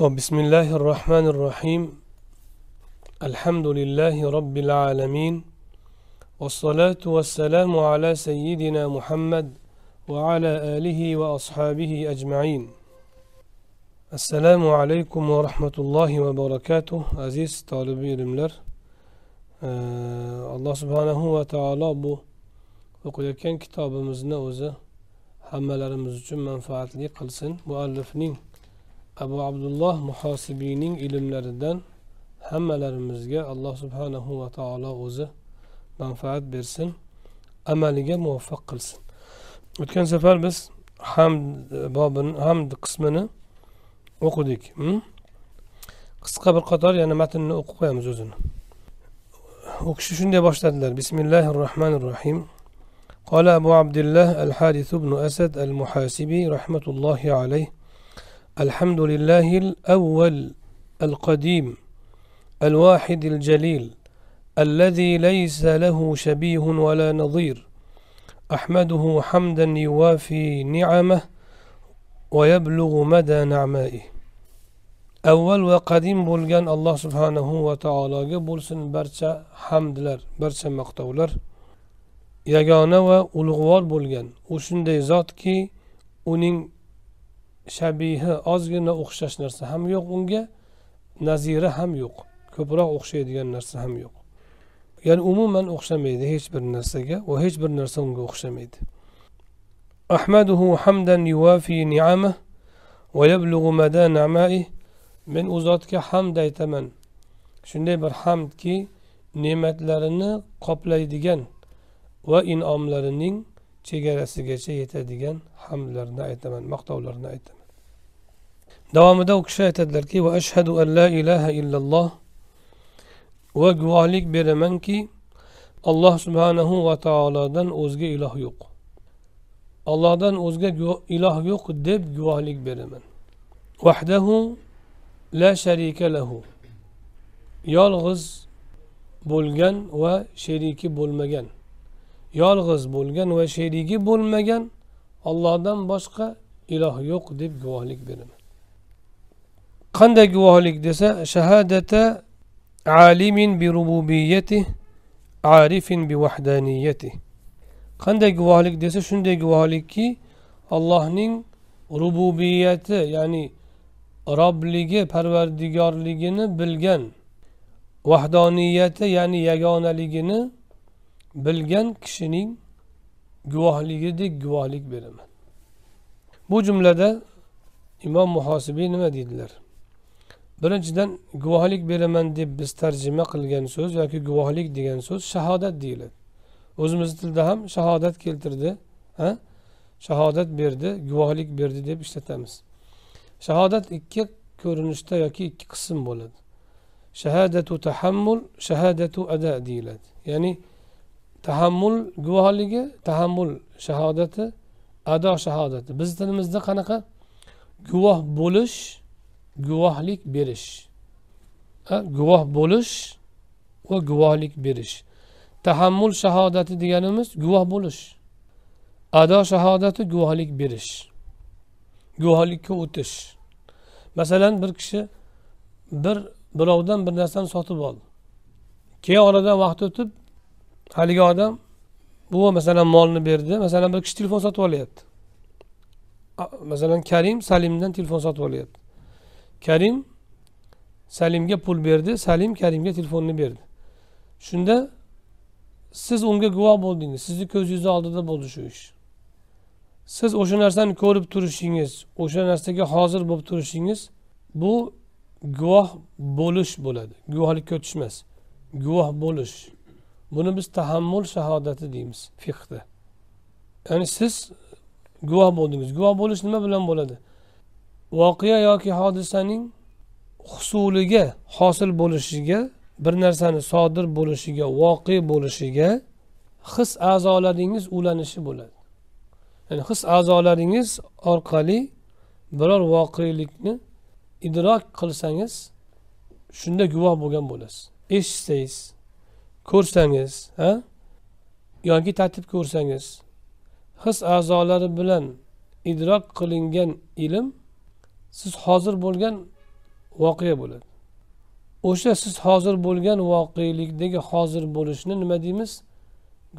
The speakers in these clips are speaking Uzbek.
بسم الله الرحمن الرحيم الحمد لله رب العالمين والصلاة والسلام على سيدنا محمد وعلى آله وأصحابه أجمعين السلام عليكم ورحمة الله وبركاته عزيز طالبي ilimler آه، الله سبحانه وتعالى taala كان كتاب مزنوزة حمل رمز جمع menfaatli قلسن مؤلفنين abu Abdullah muhasibinin ilimlerinden hammalarimizga Allah subhanahu ve taala o'zi manfaat versin. Amelige muvaffak kılsın. Ötken sefer biz hamd bobini hamd okuduk. Hı? qisqa bir kadar yani matnni okuyamız qo'yamiz O kişi şunu diye başladılar. Bismillahirrahmanirrahim. Kala rohim Abdullah el عبد ibn الحارث بن أسد المحاسبي رحمة الله الحمد لله الأول القديم الواحد الجليل الذي ليس له شبيه ولا نظير أحمده حمدا يوافي نعمه ويبلغ مدى نعمائه أول وقديم بولغان الله سبحانه وتعالى سن برشا حمد لر برشا مقتولر يجانا و ألغوار بولغان وشن دي ذات كي shabihi ozgina o'xshash narsa ham yo'q unga nazira ham yo'q ko'proq o'xshaydigan narsa ham yo'q ya'ni umuman o'xshamaydi hech bir narsaga va hech bir narsa unga o'xshamaydi ahmaduhu hamdan yuvafi niamah va mada namaih men u zotga hamd aytaman shunday bir hamdki ne'matlarini qoplaydigan va inomlarining chegarasigacha yetadigan hamdlarni aytaman maqtovlarni aytaman davomida u kishi aytadilarki va ashhadu an la ilaha illalloh va guvohlik beramanki alloh subhanahu va taolodan o'zga iloh yo'q allohdan o'zga iloh yo'q deb guvohlik beraman vahdahu la sharika lahu yolg'iz bo'lgan va sheriki bo'lmagan yolg'iz bo'lgan va sherigi bo'lmagan ollohdan boshqa iloh yo'q deb guvohlik beraman qanday guvohlik desa shahadata alimin bi rububiyati arifin bi vahdaniyati qanday guvohlik desa shunday guvohlikki allohning rububiyati ya'ni robligi parvardigorligini bilgan vahdoniyati ya'ni yagonaligini bilgan kishining guvohligidek guvohlik beraman bu jumlada imom muhosibiy nima deydilar birinchidan guvohlik beraman deb biz tarjima qilgan so'z yoki guvohlik degan so'z shahodat deyiladi o'zimizni tilda ham shahodat keltirdi ha shahodat berdi guvohlik berdi deb ishlatamiz shahodat ikki ko'rinishda yoki ikki qism bo'ladi shahadatu tahammul shahadatu ada deyiladi ya'ni tahammul guvohligi tahammul shahodati ado shahodati bizni tilimizda qanaqa guvoh bo'lish guvohlik berish guvoh bo'lish va guvohlik berish tahammul shahodati deganimiz guvoh bo'lish ado shahodati guvohlik berish guvohlikka o'tish masalan bir kishi bir birovdan bir narsani sotib oldi keyin oradan vaqt o'tib haligi odam bu masalan molni berdi masalan bir kishi telefon sotib olyapti masalan karim salimdan telefon sotib olyapti karim salimga pul berdi salim karimga telefonni berdi shunda siz unga guvoh bo'ldingiz sizni ko'zingizni oldida bo'ldi shu ish siz o'sha narsani ko'rib turishingiz o'sha narsaga hozir bo'lib turishingiz bu guvoh bo'lish bo'ladi guvohlikka o'tish emas guvoh bo'lish buni biz tahammul shahodati deymiz fiqda ya'ni siz guvoh bo'ldingiz guvoh bo'lish nima bilan bo'ladi voqea yoki hodisaning husuliga hosil bo'lishiga bir narsani sodir bo'lishiga voqe bo'lishiga his a'zolaringiz ulanishi bo'ladi ya'ni his a'zolaringiz orqali biror voqelikni idrok qilsangiz shunda guvoh bo'lgan bo'lasiz eshitsangiz ko'rsangiz a yoki tatib ko'rsangiz his a'zolari bilan idrok qilingan ilm siz hozir bo'lgan voqea bo'ladi o'sha siz hozir bo'lgan voqelikdagi hozir bo'lishni nima deymiz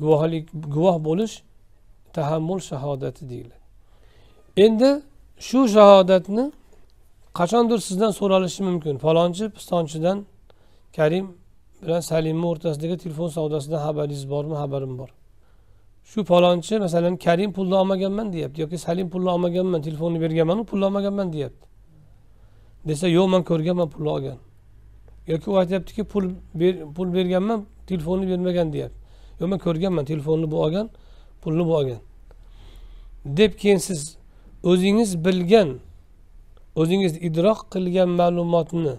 guvohlik guvoh bo'lish tahammul shahodati deyiladi endi shu shahodatni qachondir sizdan so'ralishi mumkin falonchi pistonchidan karim bilan salimni o'rtasidagi telefon savdosidan xabaringiz bormi xabarim bor shu palonchi masalan karim pulni olmaganman deyapti yoki salim pulni olmaganman telefonni berganmanu pulni olmaganman deyapti desa yo'q man ko'rganman pulni olgan yoki u aytyaptiki pul ber, pul berganman telefonni bermagan deyapti yo'q man ko'rganman telefonni bu olgan pulni bu olgan deb keyin siz o'zingiz bilgan o'zingiz idrok qilgan ma'lumotni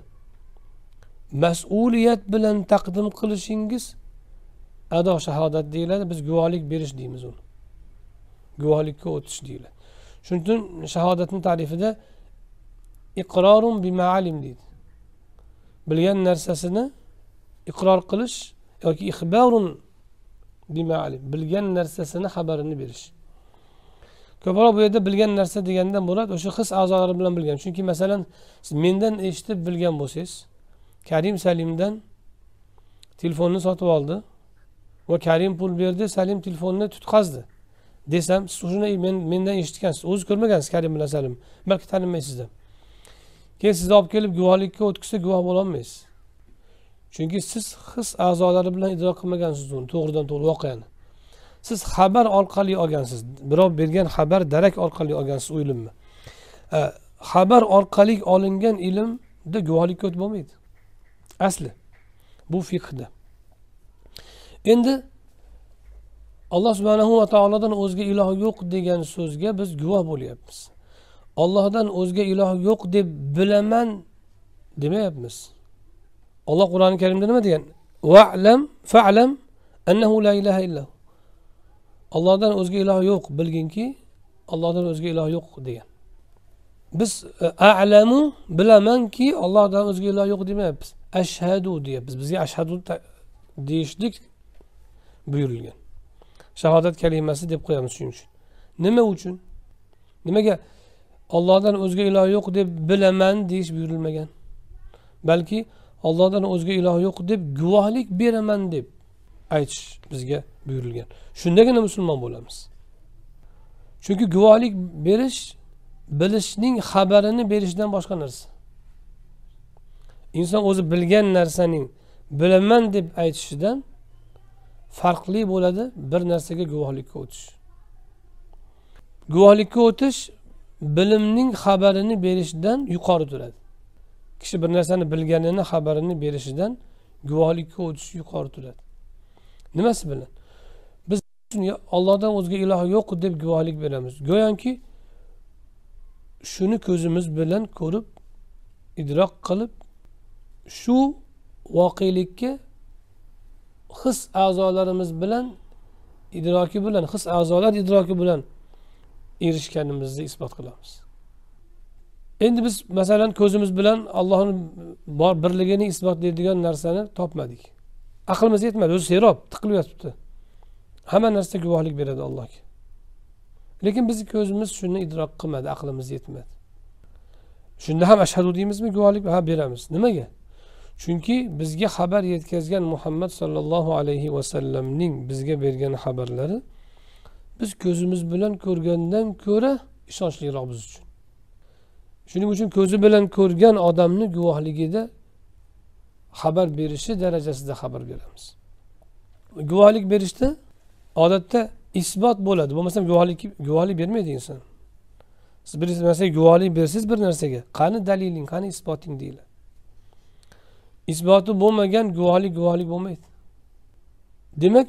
mas'uliyat bilan taqdim qilishingiz ado shahodat deyiladi biz guvohlik berish deymiz uni guvohlikka o'tish deyiladi shuning uchun shahodatni tarifida iqrorun bimaalim deydi bilgan narsasini iqror qilish yoki ixbarun bimaalim bilgan narsasini xabarini berish ko'proq bu yerda bilgan narsa degandan murod o'sha his a'zolari bilan bilgan chunki masalan siz mendan eshitib bilgan bo'lsangiz karim salimdan telefonni sotib oldi va karim pul berdi salim telefonni tutqazdi desam siz shuni men mendan eshitgansiz o'zi ko'rmagansiz karim bilan salim balki tanimaysiz deb keyin sizni olib kelib guvohlikka o'tkazsa guvoh bo'lolmaysiz chunki siz his a'zolari bilan idrok qilmagansiz uni to'g'ridan to'g'ri voqeani siz xabar orqali olgansiz birov bergan xabar darak orqali olgansiz u ilmni xabar orqali olingan ilmda guvohlikka o'tib bo'lmaydi asli bu fiqda endi alloh subhanahu va taolodan o'zga iloh yo'q degan so'zga biz guvoh bo'lyapmiz ollohdan o'zga iloh yo'q deb bilaman demayapmiz olloh qur'oni karimda nima degan valam falam annahu la ilaha illah ollohdan o'zga iloh yo'q bilginki ollohdan o'zga iloh yo'q degan biz e, alamu bilamanki ollohdan o'zga iloh yo'q demayapmiz ashhadu deya biz bizga ashhadu deyishlik buyurilgan shahodat kalimasi deb qo'yamiz shuning uchun nima uchun nimaga ollohdan o'zga iloh yo'q deb bilaman deyish buyurilmagan balki ollohdan o'zga iloh yo'q deb guvohlik beraman deb aytish bizga buyurilgan shundagina musulmon bo'lamiz chunki guvohlik berish bilishning xabarini berishdan boshqa narsa inson o'zi bilgan narsaning bilaman deb aytishidan farqli bo'ladi bir narsaga guvohlikka o'tish guvohlikka o'tish bilimning xabarini berishdan yuqori turadi kishi bir narsani bilganini xabarini berishidan guvohlikka o'tish yuqori turadi nimasi bilan biz ollohdan o'zga iloh yo'q deb guvohlik beramiz go'yoki shuni ko'zimiz bilan ko'rib idrok qilib shu voqelikka his a'zolarimiz bilan idroki bilan his a'zolar idroki bilan erishganimizni isbot qilamiz endi biz masalan ko'zimiz bilan allohni bor birligini isbotlaydigan narsani topmadik aqlimiz yetmadi o'zi serob tiqilib yotibdi hamma narsa guvohlik beradi allohga lekin bizni ko'zimiz shuni idrok qilmadi aqlimiz yetmadi shunda ham ashhadu deymizmi guvohlik ha beramiz nimaga chunki bizga xabar yetkazgan muhammad sollallohu alayhi vasallamning bizga bergan xabarlari biz ko'zimiz bilan ko'rgandan ko'ra ishonchliroq biz uchun shuning uchun ko'zi bilan ko'rgan odamni guvohligida xabar berishi darajasida xabar beramiz guvohlik berishda odatda isbot bo'ladi bo'lmasam guvohlik guvohlik bermaydi inson siz bir narsaga guvohlik bersangiz bir narsaga qani daliling qani isboting deyiladi isboti bo'lmagan guvohlik guvohlik bo'lmaydi demak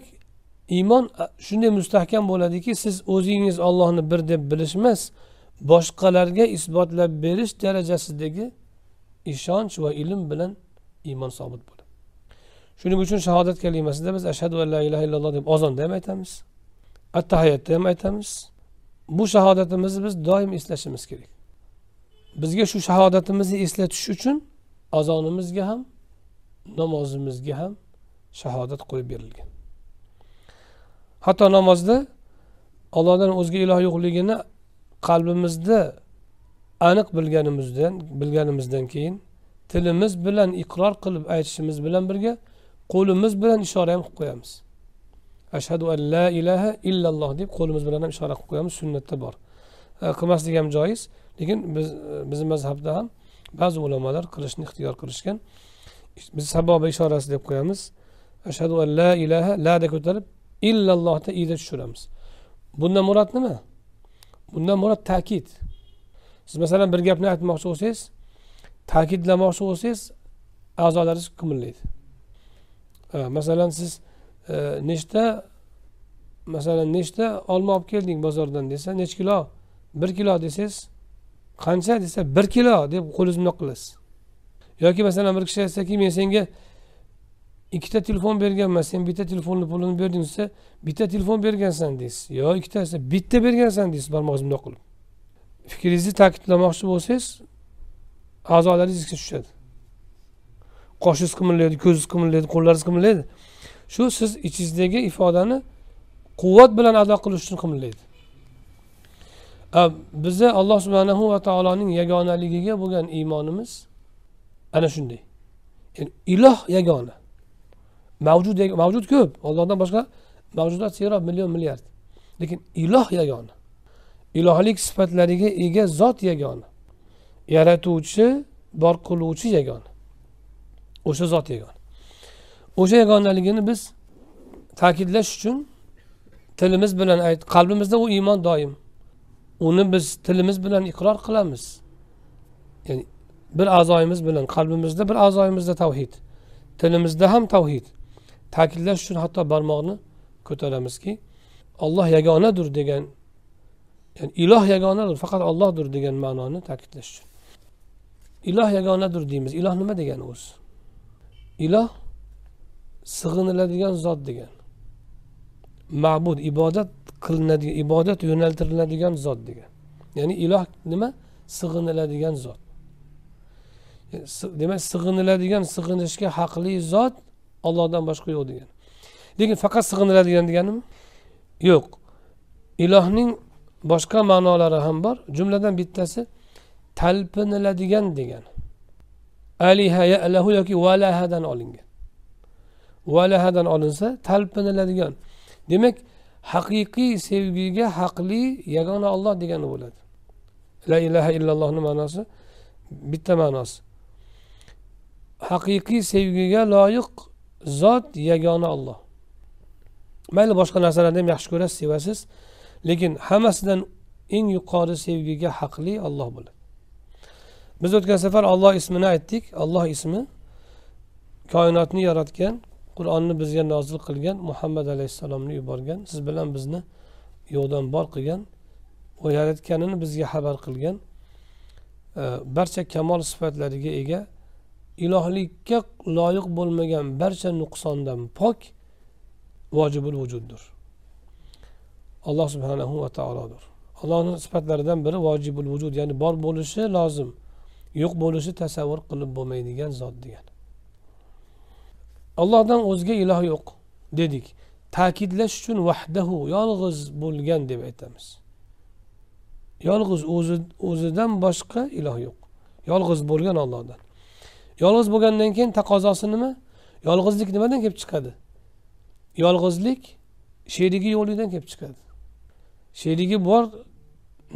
iymon shunday mustahkam bo'ladiki siz o'zingiz ollohni bir deb bilish emas boshqalarga isbotlab berish darajasidagi ishonch va ilm bilan iymon sobit bo'ladi shuning uchun shahodat kalimasida biz ashhadu an la ilaha illalloh deb ozonda ham aytamiz attahayotda ham aytamiz bu shahodatimizni biz doim eslashimiz kerak bizga shu shahodatimizni eslatish uchun azonimizga ham namozimizga ham shahodat qo'yib berilgan hatto namozda ollohdan o'zga iloh yo'qligini qalbimizda aniq bilganimizdan bilganimizdan keyin tilimiz bilan iqror qilib aytishimiz bilan birga qo'limiz bilan ishora ham qilib qo'yamiz ashhadu an la ilaha illalloh deb qo'limiz bilan ham ishora qilib qo'yamiz sunnatda bor e, qilmaslik ham joiz lekin biz e, bizni mazhabda ham ba'zi ulamolar qilishni ixtiyor qilishgan biz saboba ishorasi deb qo'yamiz ashhadu an la ilaha lada ko'tarib illallohni iyda tushiramiz bundan murod nima bundan murod ta'kid siz masalan bir gapni aytmoqchi bo'lsangiz ta'kidlamoqchi bo'lsangiz a'zolaringiz qimirlaydi masalan siz e, nechta masalan nechta olma olib kelding bozordan desa nechi kilo bir kilo desangiz qancha desa bir kilo deb qo'lingizni bundoq qilasiz yoki masalan bir kishi aytsaki men senga ikkita telefon berganman sen bitta telefonni pulini berding desa bitta telefon bergansan deysiz yo ikkita desa bitta bergansan deysiz barmog'ingizni bundoq qilib fikringizni ta'kidlamoqchi bo'lsangiz a'zolaringiz izga tushadi qoshingiz qimirlaydi ko'zingiz qimirlaydi qo'llaringiz qimirlaydi shu siz ichingizdagi ifodani quvvat bilan ado qilish uchun qimirlaydi bizni alloh subhanahu va taoloning yagonaligiga bo'lgan iymonimiz ana shunday yani, iloh yagona mavjud mavjud ko'p ollohdan boshqa mavjudot serob million milliard lekin iloh yagona ilohlik sifatlariga ega zot yagona yaratuvchi bor qiluvchi yagona o'sha zot yagona o'sha yagonaligini biz ta'kidlash uchun tilimiz bilan ayt qalbimizda u iymon doim uni biz tilimiz bilan iqror qilamiz ya'ni bir a'zoyimiz bilan qalbimizda bir a'zoyimizda tavhid tilimizda ham tavhid ta'kidlash uchun hatto barmoqni ko'taramizki olloh yagonadir degan ya'ni iloh yagonadir faqat ollohdir degan ma'noni ta'kidlash uchun iloh yagonadir deymiz iloh nima degani o'zi iloh sig'iniladigan zot degan ma'bud ibodat qilinadigan ibodat yo'naltiriladigan zot degan ya'ni iloh nima sig'iniladigan zot demak sig'iniladigan sig'inishga haqli zot ollohdan boshqa yo'q degan lekin faqat sig'iniladigan deganimi yo'q ilohning boshqa ma'nolari ham bor jumladan bittasi talpiniladigan degan aliha yalahu yoki valahadan olingan valahadan olinsa talpiniladigan demak haqiqiy sevgiga haqli yagona olloh degani bo'ladi la ilaha illallohni ma'nosi bitta ma'nosi haqiqiy sevgiga loyiq zot yagona olloh mayli boshqa narsalarni ham yaxshi ko'rasiz sevasiz lekin hammasidan eng yuqori sevgiga haqli olloh bo'ladi biz o'tgan safar olloh ismini aytdik olloh ismi koinotni yaratgan qur'onni bizga nozil qilgan muhammad alayhissalomni yuborgan siz bilan bizni yo'qdan bor qilgan va yaratganini bizga xabar qilgan e, barcha kamol sifatlariga ega ilohlikka loyiq bo'lmagan barcha nuqsondan pok vojibul vujuddir alloh subhanahu va taolodir allohni sifatlaridan biri vojibul vujud ya'ni bor bo'lishi lozim yo'q bo'lishi tasavvur qilib bo'lmaydigan zot degan allohdan o'zga iloh yo'q dedik ta'kidlash uchun vahdahu yolg'iz bo'lgan deb aytamiz yolg'iz o'zidan boshqa iloh yo'q yolg'iz bo'lgan ollohdan yolg'iz bo'lgandan keyin taqozosi nima yolg'izlik nimadan kelib chiqadi yolg'izlik sherigi yo'qligidan kelib chiqadi sherigi bor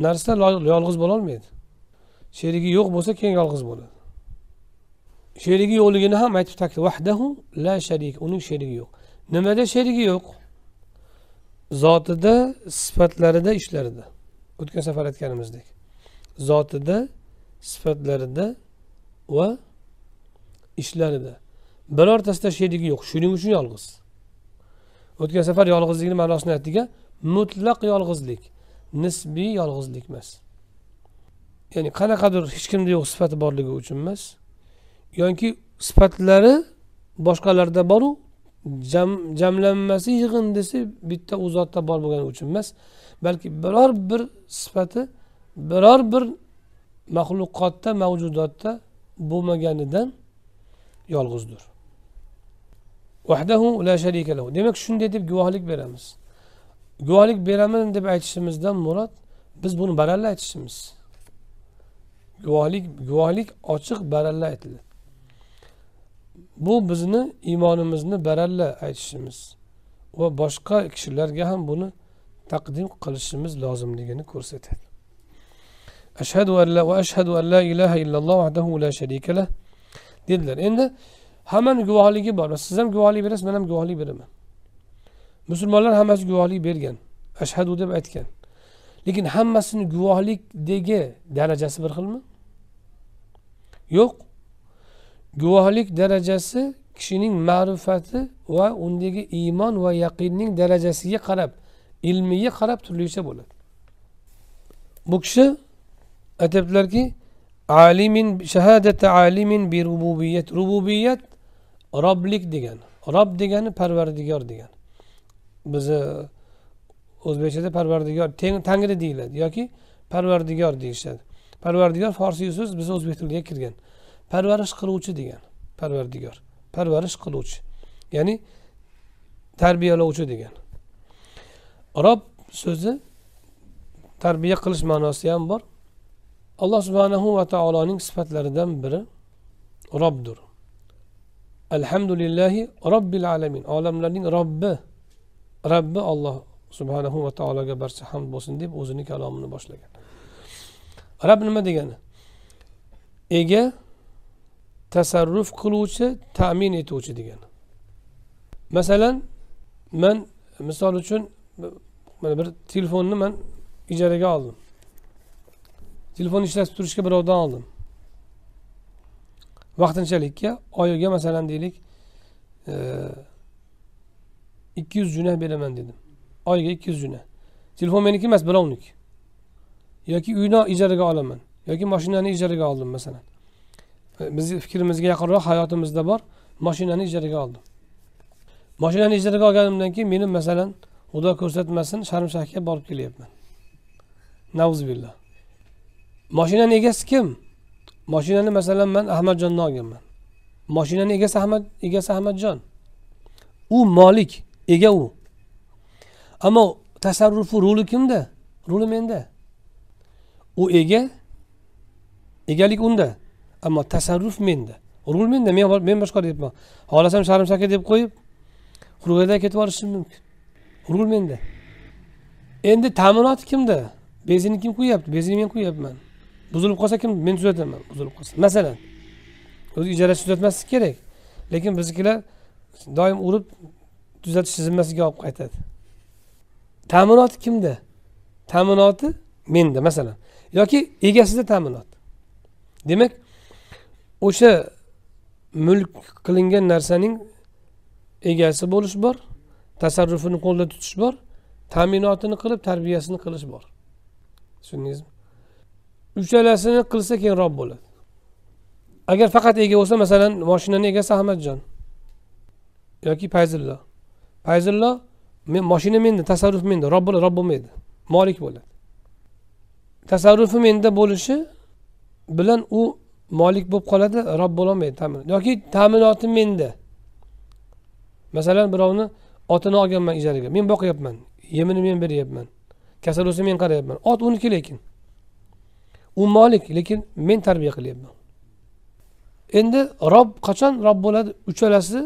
narsa yolg'iz bo'lolmaydi sherigi yo'q bo'lsa keyin yolg'iz bo'ladi sherigi yo'qligini ham aytib ta'kid vahdahu la sharik uning sherigi yo'q nimada sherigi yo'q zotida sifatlarida ishlarida o'tgan safar aytganimizdek zotida sifatlarida va ishlarida birortasida sherigi yo'q shuning uchun yolg'iz o'tgan safar yolg'izlikni ma'nosini aytdik mutlaq yolg'izlik nisbiy yolg'izlik emas ya'ni qanaqadir hech kimda yo'q sifati borligi uchun emas yoki sifatlari boshqalarda boru jam jamlanmasi yig'in desa bitta u zotda bor bo'lgani uchun emas balki biror bir sifati biror bir maxluqotda mavjudotda bo'lmaganidan yolg'izdir vahdahu la sharika lahu demak shunday deb guvohlik beramiz guvohlik beraman deb aytishimizdan murod biz buni baralla aytishimiz guvohlik guvohlik ochiq baralla aytildi bu bizni iymonimizni baralla aytishimiz va boshqa kishilarga ham buni taqdim qilishimiz lozimligini ko'rsatadi ashhadu an la va ashhadu an la ilaha illalloh vahdahu la sharika lahu dedilar endi hammani guvohligi bor siz ham guvohlik berasiz men ham guvohlik beraman musulmonlar hammasi guvohlik bergan ashhadu deb aytgan lekin hammasini guvohlikdagi darajasi bir xilmi yo'q guvohlik darajasi kishining ma'rifati va undagi iymon va yaqinning darajasiga qarab ilmiga qarab turlicha bo'ladi bu kishi aytyaptilarki alimin shahadati alimin bi rububiyat rububiyat roblik degani rob degani parvardigor degani bizni o'zbekchada parvardigor tangri deyiladi yoki parvardigor deyishadi parvardigor forsiy so'z bizni o'zbek tiliga kirgan parvarish qiluvchi degan parvardigor parvarish qiluvchi ya'ni tarbiyalovchi degan rob so'zi tarbiya qilish ma'nosi ham bor alloh subhanahu va taoloning sifatlaridan biri robdir alhamdulillahi robbil alamin olamlarning robbi robbi olloh subhanahu va taologa barcha hamd bo'lsin deb o'zini kalomini boshlagan rab nima degani ega tasarruf qiluvchi ta'min etuvchi degani masalan man misol uchun mana bir telefonni man ijaraga oldim telefon ishlatib turishga birovdan oldim vaqtinchalikka oyiga masalan deylik e, ikki yuz juna beraman dedim oyiga ikki yuz juna telefon meniki emas birovniki yoki uyni ijaraga olaman yoki mashinani ijaraga oldim masalan e, bizni fikrimizga yaqinroq hayotimizda bor mashinani ijaraga oldim mashinani ijaraga olganimdan keyin meni masalan xudo ko'rsatmasin sharm shahga borib kelyapman nauz moshinani egasi kim moshinani masalan man ahmadjonni olganman moshinani egasi ahmad egasi ahmadjon u molik ega u ammo tasarrufi ruli kimda ruli menda u ega egalik unda ammo tasarruf menda rul menda men men boshqaryapman xohlasam sharimshaka deb qo'yib xurgada ketib olishim mumkin rul menda endi ta'minoti kimda benzinni kim quyyapti benzinni men quyyapman buzilib qolsa kim men tuzataman buzilib qolsa masalan o'zi ijarachi tuzatmaslik kerak lekin biznikilar doim urib tuzatish zimmasiga olib qaytadi ta'minoti kimda ta'minoti menda masalan yoki egasida ta'minot demak o'sha mulk qilingan narsaning egasi bo'lish bor tasarrufini qo'lda tutish bor ta'minotini qilib tarbiyasini qilish bor tushundingizmi uchalasini qilsa kengroq bo'ladi agar faqat ega bo'lsa masalan moshinani egasi ahmadjon yoki fayzullo fayzullo men moshina menda tasarruf menda rob bo'ladi rob bo'lmaydi molik bo'ladi tasarrufi menda bo'lishi bilan u molik bo'lib qoladi rob bo'lolmaydi ta'min yoki ta'minoti menda masalan birovni otini olganman ijaraga men boqyapman yemini men beryapman kasal bo'lsa men qarayapman ot uniki lekin u molik lekin men tarbiya qilyapman endi rob qachon rob bo'ladi uchalasi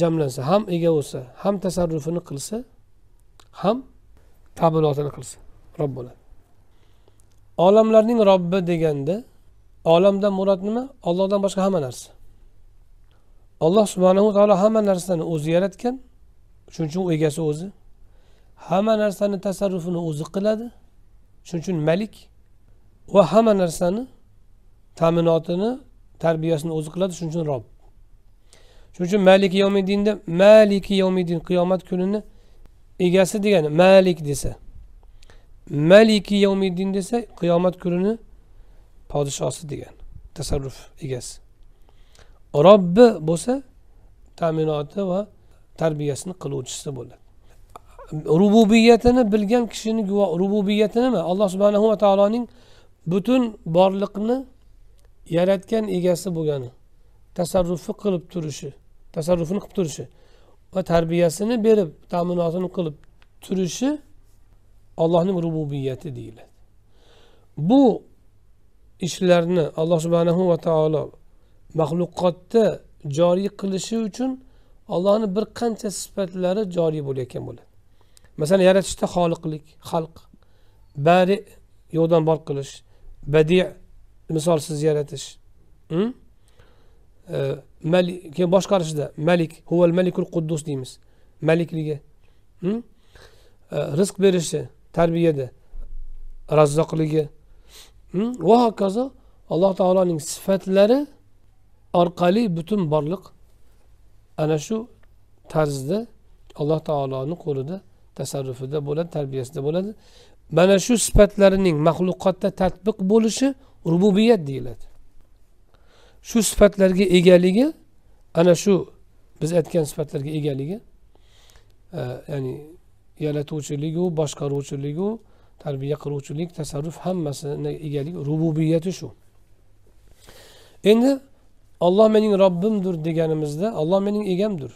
jamlansa ham ega bo'lsa ham tasarrufini qilsa ham tabilotini qilsa rob bo'ladi olamlarning robbi deganda olamdan murod nima ollohdan boshqa hamma narsa alloh subhanahu taolo hamma narsani o'zi yaratgan shuning uchun u egasi o'zi hamma narsani tasarrufini o'zi qiladi shuning uchun malik va hamma narsani ta'minotini tarbiyasini o'zi qiladi shuning uchun rob shuning uchun maliki yomiddinda maliki yomiddin qiyomat kunini egasi degani malik desa maliki yomiddin desa qiyomat kunini podshosi degan tasarruf egasi robbi bo'lsa ta'minoti va tarbiyasini qiluvchisi bo'ladi rububiyatini bilgan kishini guvoh rububiyati nima alloh subhanahu va taoloning butun borliqni yaratgan egasi bo'lgani tasarrufi qilib turishi tasarrufini qilib turishi va tarbiyasini berib ta'minotini qilib turishi allohning rububiyati deyiladi bu ishlarni alloh subhanahu va taolo maxluqotda joriy qilishi uchun allohni bir qancha sifatlari joriy bo'layotgan bo'ladi masalan yaratishda xoliqlik xalq bari yo'qdan bor qilish badi misolsiz yaratish malik keyin boshqarishda malik huval malikul quddus deymiz malikligi rizq berishi tarbiyada razzoqligi va hokazo alloh taoloning sifatlari orqali butun borliq ana shu tarzda alloh taoloni qo'lida tasarrufida bo'ladi tarbiyasida bo'ladi mana shu sifatlarining maxluqotda tatbiq bo'lishi rububiyat deyiladi shu sifatlarga egaligi ana shu biz aytgan sifatlarga egaligi e, ya'ni yaratuvchiligu boshqaruvchiligu tarbiya qiluvchilik tasarruf hammasini egalik rububiyati shu endi olloh mening robbimdir deganimizda olloh mening egamdir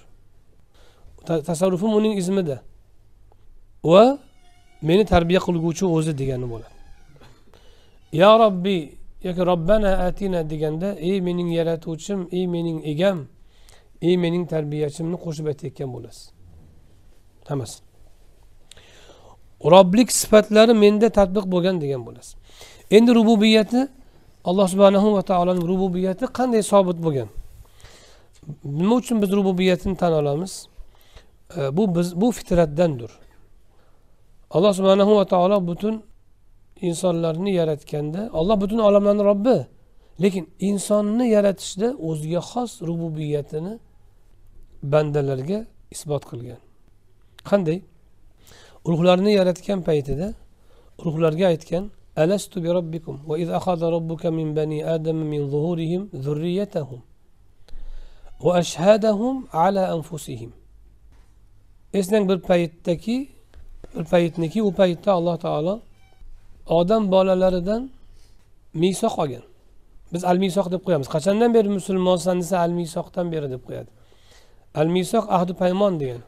tasarrufim uning izmida va meni tarbiya qilguvchi o'zi degani bo'ladi yo robbiy yoki robbana atina deganda ey mening yaratuvchim ey mening egam ey mening tarbiyachimni qo'shib aytayotgan bo'lasiz hammasi roblik sifatlari menda tatbiq bo'lgan degan bo'lasiz endi rububiyati alloh subhanahu va taoloni rububiyati qanday sobit bo'lgan nima uchun biz rububiyatini tan olamiz bu biz bu fitratdandir alloh subhanahu va taolo butun insonlarni yaratganda olloh butun olamlarni robbi lekin insonni yaratishda o'ziga xos rububiyatini bandalarga isbot qilgan qanday urug'larni yaratgan paytida urug'larga aytgan va بربكم وإذ robbuka min bani adam min zuhurihim ظهورهم va ashhadahum ala anfusihim eslang bir paytdaki paytniki u paytda alloh taolo odam bolalaridan misoq olgan biz al misoq deb qo'yamiz qachondan beri musulmonsan desa al misoqdan beri deb qo'yadi al misoq ahdi paymon degani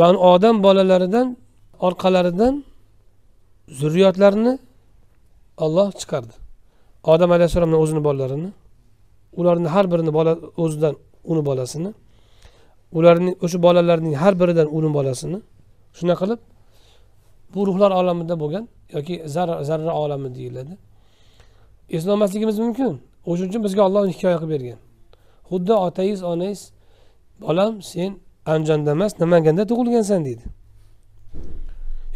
bani odam bolalaridan orqalaridan zurriyotlarni olloh chiqardi odam alayhissalomni o'zini bolalarini ularni har birini bola o'zidan uni bolasini ularni o'sha bolalarning har biridan uni bolasini shunday qilib bu ruhlar olamida bo'lgan yoki zarra olami deyiladi eslolmasligimiz mumkin o'shaning uchun bizga olloh hikoya qilib bergan xuddi otangiz onangiz bolam sen andijonda emas namanganda tug'ilgansan deydi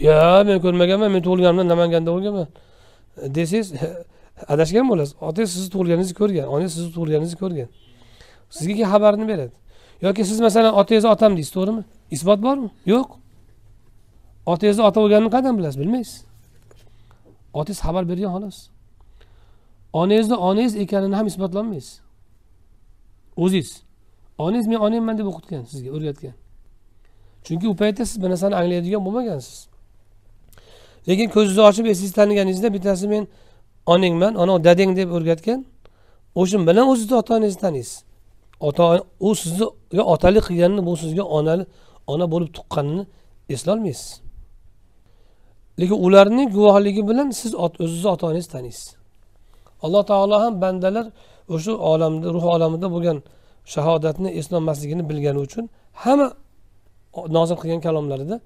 yo men ko'rmaganman men tug'ilganimda namanganda bo'lganman desangiz adashgan bo'lasiz otangiz sizni tug'ilganingizni ko'rgan onangiz sizni tug'ilganingizni ko'rgan sizga xabarini beradi yoki siz masalan otangizni otam deysiz to'g'rimi isbot bormi yo'q otangizni ota bo'lganini qayerdan bilasiz bilmaysiz otangiz xabar bergan xolos onangizni onangiz ekanini ham isbotlamaysiz o'zingiz onangiz men onangman deb o'qitgan sizga o'rgatgan chunki u paytda siz bir narsani anglaydigan bo'lmagansiz lekin ko'zingizni ochib esingizni taniganingizda bittasi men onangman ana dadang deb o'rgatgan o'sha bilan o'zizni ota onangizni taniysiz ota u sizni yo otalik qilganini bu sizga onali ona bo'lib tuqqanini eslolmaysiz lekin ularning guvohligi bilan siz o'zizni ota onangizni taniysiz alloh taolo ham bandalar o'sha olamda ruh olamida bo'lgan shahodatni eslolmasligini bilgani uchun hamma nozil qilgan kalomlarida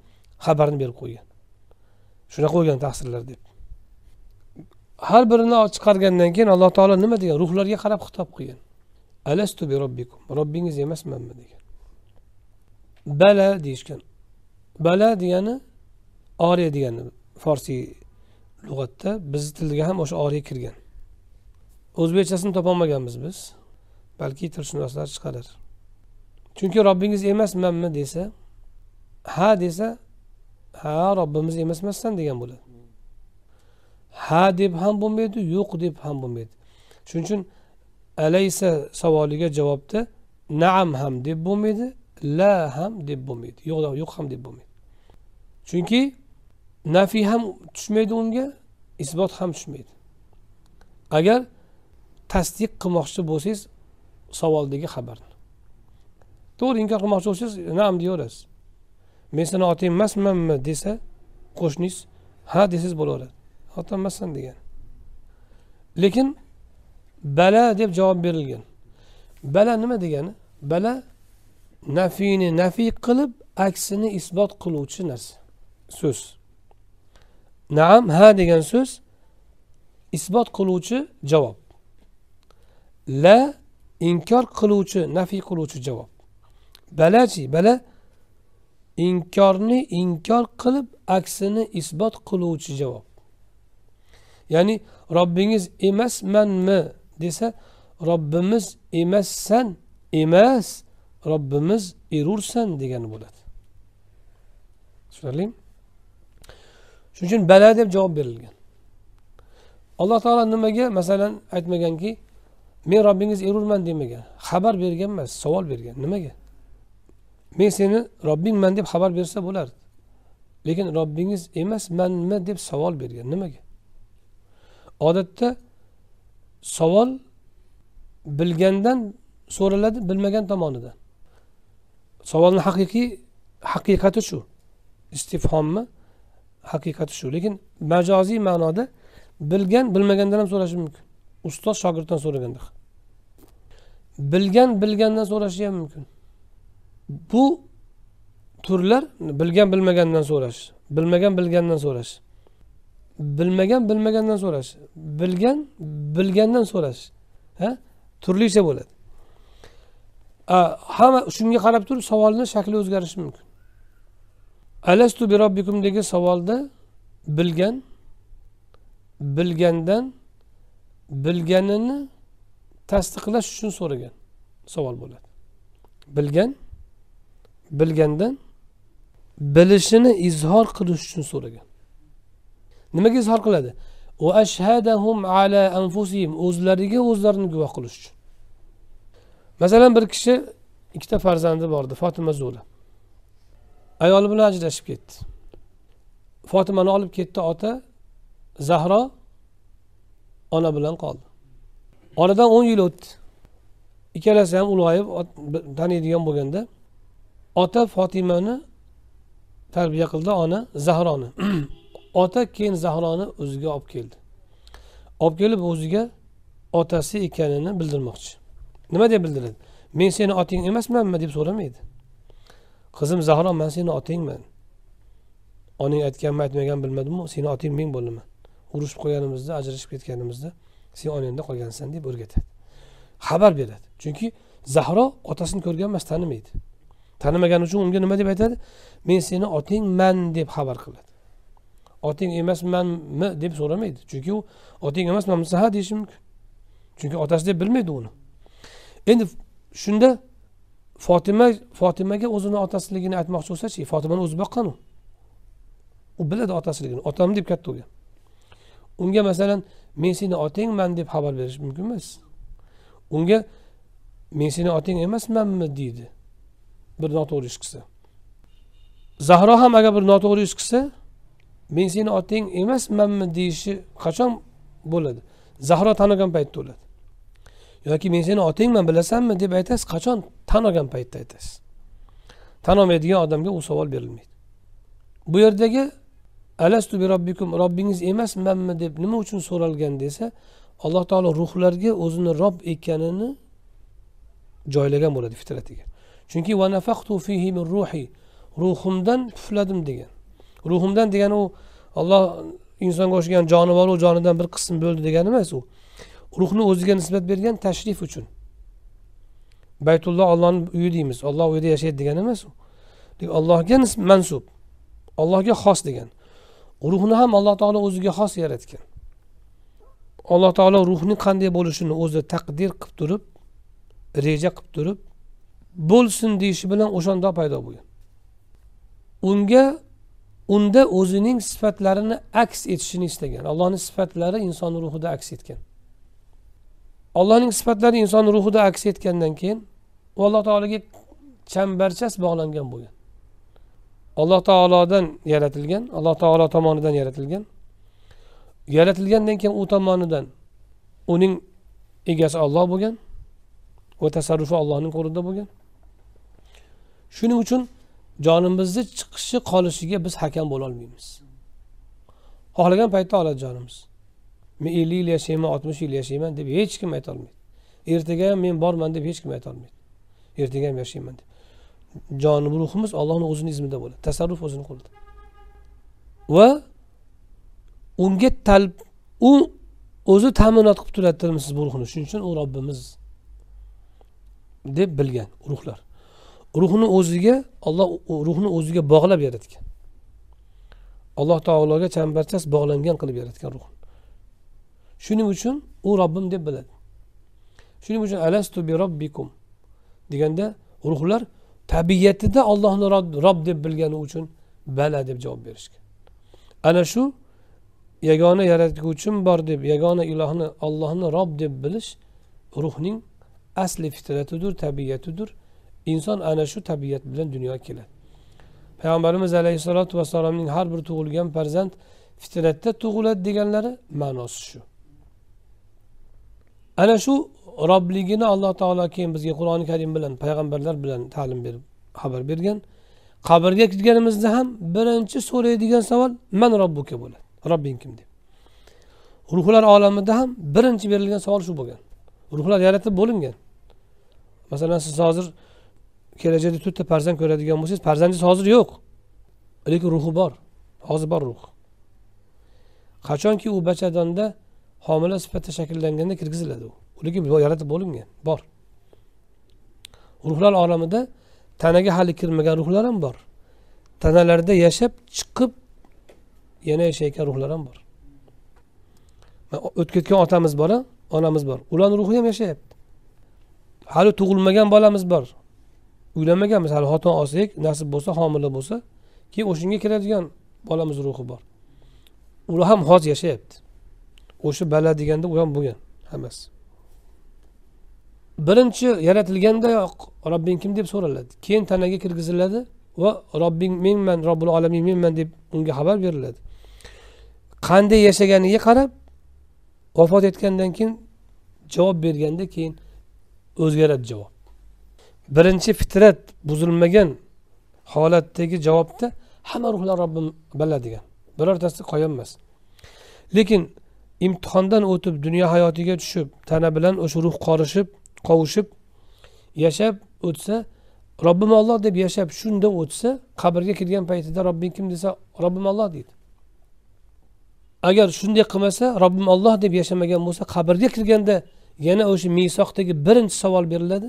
xabarni berib qo'ygan shunaqa bo'lgan taqsirlar deb har birini chiqargandan keyin alloh taolo nima degan ruhlarga qarab xitob qilgan alastu bi robbikum robbingiz emasmanmi degan bala deyishgan bala degani oriya degani forsiy lug'atda bizni tilga ham o'sha oriy kirgan o'zbekchasini topolmaganmiz biz balki tilshunoslar chiqarar chunki robbingiz emasmanmi desa ha desa ha robbimiz emas emassan degan bo'ladi ha deb ham bo'lmaydi yo'q deb ham bo'lmaydi shuning uchun alaysa savoliga javobda naam ham deb bo'lmaydi la ham deb bo'lmaydi yo'q yo'q ham deb bo'lmaydi chunki nafiy ham tushmaydi unga isbot ham tushmaydi agar tasdiq qilmoqchi bo'lsangiz savoldagi xabarni to'g'ri inkor qilmoqchi bo'lsangiz nam deyaverasiz men seni otang emasmanmi desa qo'shningiz ha desangiz bo'laveradi ota emassan degan lekin bala deb javob berilgan bala nima degani bala nafiyni nafiy qilib aksini isbot qiluvchi narsa so'z naam ha degan so'z isbot qiluvchi javob la inkor qiluvchi nafiy qiluvchi javob balachi bala inkorni inkor qilib aksini isbot qiluvchi javob ya'ni robbingiz emasmanmi desa robbimiz emassan emas robbimiz erursan degani bo'ladi tushunarlimi shuning uchun bala deb javob berilgan alloh taolo nimaga masalan aytmaganki men robbingiz erurman demagan xabar bergan emas savol bergan nimaga men seni robbingman deb xabar bersa bo'lardi lekin robbingiz emasmanmi deb savol bergan nimaga odatda savol bilgandan so'raladi bilmagan tomonidan savolni haqiqiy haqiqati shu istifhommi haqiqati shu lekin majoziy ma'noda bilgan bilmagandan ham so'rashi mumkin ustoz shogirddan so'raganda bilgan bilgandan so'rashi ham mumkin bu turlar bilgan bilmagandan so'rash bilmagan bilgandan so'rash bilmagan bilmagandan so'rash bilgan bilgandan so'rash ha turlicha bo'ladi hamma shunga qarab turib savolni shakli o'zgarishi mumkin alastu bi robbikumdagi savolda bilgan bilgandan bilganini tasdiqlash uchun so'ragan savol bo'ladi bilgan bilgandan bilishini izhor qilish uchun so'ragan nimaga izhor qiladi ala anfusihim o'zlariga o'zlarini guvoh qilish uchun masalan bir kishi ikkita farzandi bor edi fotima zula ayoli bilan ajrashib ketdi fotimani olib ketdi ota zahro ona bilan qoldi oradan o'n yil o'tdi ikkalasi ham ulg'ayib taniydigan bo'lganda ota fotimani tarbiya qildi ona zahroni ota keyin zahroni o'ziga olib keldi olib kelib o'ziga otasi ekanini bildirmoqchi nima deb bildiradi men seni oting emasmanmi deb so'ramaydi qizim zahro man seni otingman onang aytganmi aytmaganmi bilmadimu seni oting men bo'laman urushib qolganimizda ajrashib ketganimizda sen onangda qolgansan deb o'rgatadi xabar beradi chunki zahro otasini ko'rgan emas tanimaydi tanimagani uchun unga nima deb aytadi men seni otingman deb xabar qiladi oting emasmanmi deb so'ramaydi chunki u oting emasman desa ha deyishi mumkin chunki otasi deb bilmaydi uni endi shunda fotima fotimaga o'zini otasligini aytmoqchi bo'lsachi fotimani o'zi boqqanu u biladi otasligini otam deb katta bo'lgan unga masalan men seni otangman deb xabar berish mumkin emas unga men seni otang emasmanmi deydi bir noto'g'ri ish qilsa zahro ham agar bir noto'g'ri ish qilsa men seni otang emasmanmi deyishi qachon bo'ladi zahro tanigan paytda bo'ladi yoki men seni otangman bilasanmi deb aytasiz qachon tan olgan paytda aytasiz tan olmaydigan odamga u savol berilmaydi bu yerdagi alastu bi robbikum robbingiz emasmanmi deb nima uchun so'ralgan desa alloh taolo ruhlarga o'zini rob ekanini joylagan bo'ladi fitratiga chunki va fihi min ruhi ruhimdan pufladim degan ruhimdan degani u olloh insonga o'xshagan jonivoru jonidan bir qism bo'ldi degani emas u ruhni o'ziga nisbat bergan tashrif uchun baytulloh ollohni uyi deymiz olloh uyida yashaydi degani emas u allohga mansub allohga xos degan ruhni ham alloh taolo o'ziga xos yaratgan alloh taolo ruhni qanday bo'lishini o'zi taqdir qilib turib reja qilib turib bo'lsin deyishi bilan o'shanda paydo bo'lgan unga unda o'zining sifatlarini aks etishini istagan allohni sifatlari inson ruhida aks etgan allohning sifatlari inson ruhida aks etgandan keyin u alloh taologa chambarchas bog'langan bo'lgan alloh taolodan yaratilgan alloh taolo tomonidan yaratilgan yaratilgandan keyin u tomonidan uning egasi olloh bo'lgan va tasarrufi ollohning qo'lida bo'lgan shuning uchun jonimizni chiqishi qolishiga biz hakam bo'lolmaymiz xohlagan paytda oladi jonimiz men ellik yil yashayman oltmish yil yashayman deb hech kim aytolmaydi ertaga ham men borman deb hech kim aytolmaydi ertaga ham yashayman deb jon ruhimiz ollohni o'zini izmida bo'ladi tasarruf o'zini qo'lida va unga talb u o'zi ta'minot qilib turadidirmisiz bu ruhni shuning uchun u robbimiz deb bilgan ruhlar ruhni o'ziga olloh ruhni o'ziga bog'lab yaratgan alloh taologa chambarchas bog'langan qilib yaratgan ruhni shuning uchun u robbim deb biladi shuning uchun alastu bi robbikum deganda ruhlar tabiatida ollohni rob deb bilgani uchun bala deb javob berishgan ana shu yagona yaratguvchim bor deb yagona ilohni ollohni rob deb bilish ruhning asli fitratidir tabiatidir inson ana shu tabiat bilan dunyoga keladi payg'ambarimiz alayhissalotu vassalomning har bir tug'ilgan farzand fitratda tug'iladi deganlari ma'nosi shu ana shu robligini alloh taolo keyin bizga qur'oni karim bilan payg'ambarlar bilan ta'lim berib xabar bergan qabrga kirganimizda ham birinchi so'raydigan savol man robbuka bo'ladi robbing kim deb ruhlar olamida ham birinchi berilgan savol shu bo'lgan ruhlar yaratib bo'lingan masalan siz hozir kelajakda to'rtta farzand ko'radigan bo'lsangiz farzandingiz hozir yo'q lekin ruhi bor hozir bor ruh qachonki u bachadonda homila sifatida shakllanganda kirgiziladi u lekin yaratib bo'lingan bor ruhlar olamida tanaga hali kirmagan ruhlar ham bor tanalarda yashab chiqib yana yashayotgan ruhlar ham bor o'tib ketgan otamiz bor onamiz bor ularni ruhi ham yashayapti hali tug'ilmagan bolamiz bor uylanmaganmiz hali xotin olsak nasib bo'lsa homila bo'lsa keyin o'shanga kiradigan bolamiz ruhi bor ular ham hozir yashayapti o'sha bala deganda u ham bo'lgan hammasi birinchi yaratilgandayoq robbing kim deb so'raladi keyin tanaga kirgiziladi va robbing menman robbil olamin menman deb unga xabar beriladi qanday yashaganiga qarab vafot etgandan keyin javob berganda keyin o'zgaradi javob birinchi fitrat buzilmagan holatdagi javobda hamma ruhlar robbim balla degan birortasi qoyolmas lekin imtihondan o'tib dunyo hayotiga tushib tana bilan o'sha ruh qorishib qovushib yashab o'tsa robbim olloh deb yashab shunda o'tsa qabrga kirgan paytida robbing kim desa robbim olloh deydi agar shunday qilmasa robbim olloh deb yashamagan bo'lsa qabrga kirganda yana o'sha misoqdagi birinchi savol beriladi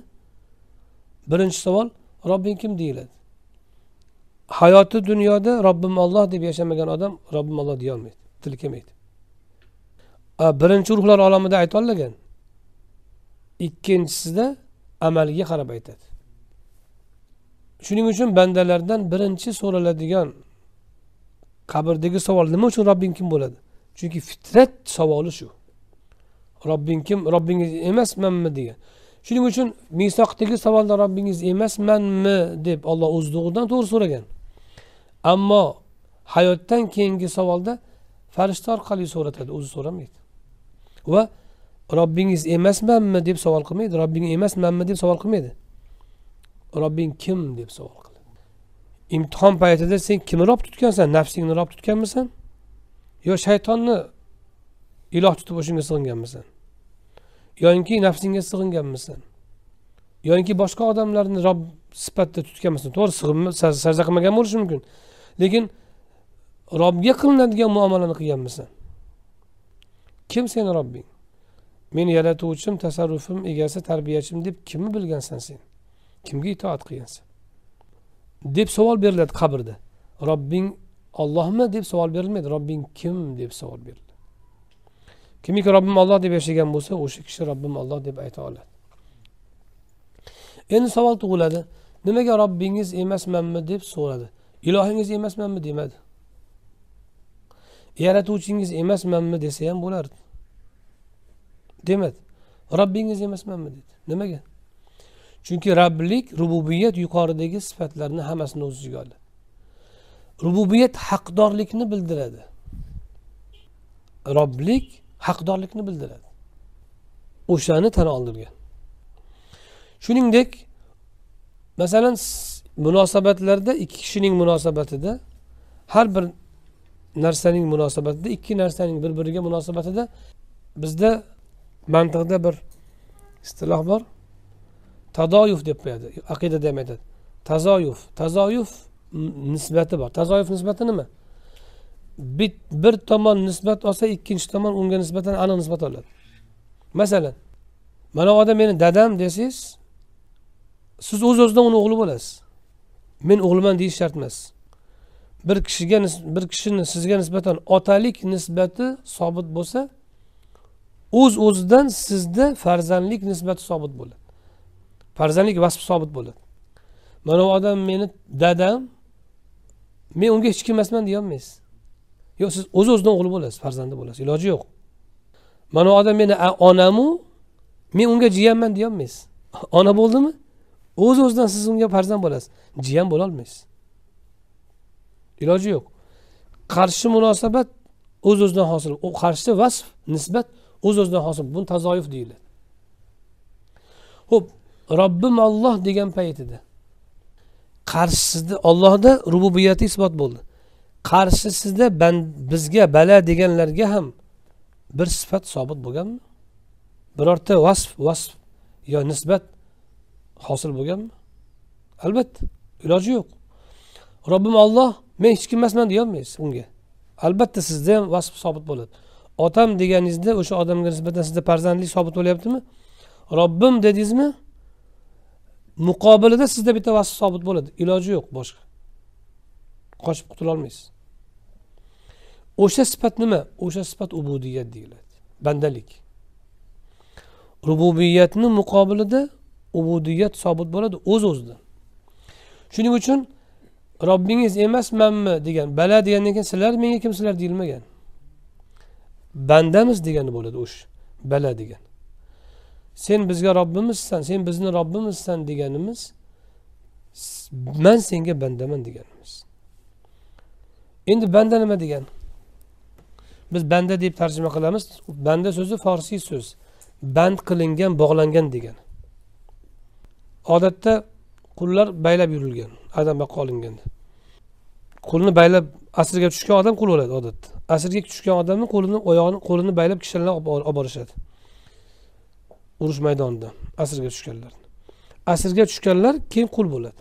birinchi savol robbing kim deyiladi hayoti dunyoda robbim olloh deb yashamagan odam robbim olloh deyolmaydi tili kelmaydi birinchi ruhlar olamida aytolmagan ikkinchisida amaliga qarab aytadi shuning uchun bandalardan birinchi so'raladigan qabrdagi savol nima uchun robbing kim bo'ladi chunki fitrat savoli shu robbing kim robbingiz emasmanmi degan shuning uchun misoqdagi savolda robbingiz emasmanmi deb olloh o'zlig'idan to'g'ri so'ragan ammo hayotdan keyingi savolda farishta orqali so'ratadi o'zi so'ramaydi va robbingiz emasmanmi deb savol qilmaydi robbing emasmanmi deb savol qilmaydi robbing kim deb savol qiladi imtihon paytida sen kimni rob tutgansan nafsingni rob tutganmisan yo shaytonni iloh tutib o'shanga sig'inganmisan yoinki nafsingga sig'inganmisan yoinki boshqa odamlarni rob sifatida tutganmisan to'g'ri sajda sarza qilmagan bo'lishi mumkin lekin robga qilinadigan muomalani qilganmisan kim seni robbing meni yaratuvchim tasarrufim egasi tarbiyachim deb kimni bilgansan sen kimga itoat qilgansan deb savol beriladi qabrda robbing ollohmi deb savol berilmaydi robbing kim deb savol beriladi kimiki robbim olloh deb yashagan bo'lsa o'sha kishi robbim olloh deb ayta oladi endi savol tug'iladi nimaga robbingiz emasmanmi deb so'radi ilohingiz emasmanmi demadi yaratuvchingiz emasmanmi desa ham bo'lardi demadi robbingiz emasmanmi dedi nimaga chunki robblik rububiyat yuqoridagi sifatlarni hammasini o'z ichiga oladi rububiyat haqdorlikni bildiradi robblik haqdorlikni bildiradi o'shani tan oldirgan shuningdek masalan munosabatlarda ikki kishining munosabatida har bir narsaning munosabatida ikki narsaning bir biriga munosabatida bizda mantiqda bir istiloh bor tadoyuf deb qo'yadi aqidada ham aytadi tazoyuf tazoyuf nisbati bor tazoyuf nisbati nima bir tomon nisbat olsa ikkinchi tomon unga nisbatan aniq nisbat oladi masalan mana bu odam meni dadam desangiz siz o'z o'zidan uni o'g'li bo'lasiz men o'g'liman deyish shart emas bir kishiga bir kishini sizga nisbatan otalik nisbati sobit bo'lsa o'z uz o'zidan sizda farzandlik nisbati sobit bo'ladi farzandlik vasbi sobit bo'ladi mana bu odam meni dadam men unga hech kim emasman deyolmaysiz yo'q siz o'z uz o'zidan o'g'il bo'lasiz farzandi bo'lasiz iloji yo'q mana bu odam meni onamu men unga jiyanman deyolmaysiz ona bo'ldimi o'z uz o'zidan siz unga farzand bo'lasiz jiyan bo'lolmaysiz iloji yo'q qarshi munosabat o'z o'zidan hosil u qarshi vasf nisbat o'z o'zidan hosil buni tazoyuf deyiladi ho'p robbim olloh degan paytida qarshisida ollohda rububiyati isbot bo'ldi qarshisida bizga bala deganlarga ham bir sifat sobit bo'lganmi birorta vasf vasf yo nisbat hosil bo'lganmi albatta iloji yo'q robbim olloh men hech kim emasman deyolmaysiz unga albatta sizda ham vasf sobit bo'ladi otam deganingizda o'sha odamga nisbatan sizda farzandlik sobit bo'lyaptimi robbim dedingizmi muqobilida sizda bitta vasf sobit bo'ladi iloji yo'q boshqa qochib qutulolmaysiz o'sha sifat nima o'sha sifat ubudiyat deyiladi bandalik rububiyatni muqobilida ubudiyat sobit bo'ladi o'z o'zidan shuning uchun robbingiz emasmanmi degan bala degandan keyin sizlar menga kimsizlar deyilmagan bandamiz degani bo'ladi o'sha bala degan sen bizga robbimizsan sen bizni robbimizsan deganimiz man senga bandaman deganimiz endi banda nima degan biz banda deb tarjima qilamiz banda so'zi forsiy so'z band qilingan bog'langan degani odatda qullar baylab yurilgan qadamboqqa olinganda qo'lini baylab asrga tushgan odam qul bo'ladi odatda asrga tushgan odamni qo'lini oyog'ini qo'lini baylab kishanlar olib borishadi urush maydonida asrga tushganlar asrga tushganlar keyin qul bo'ladi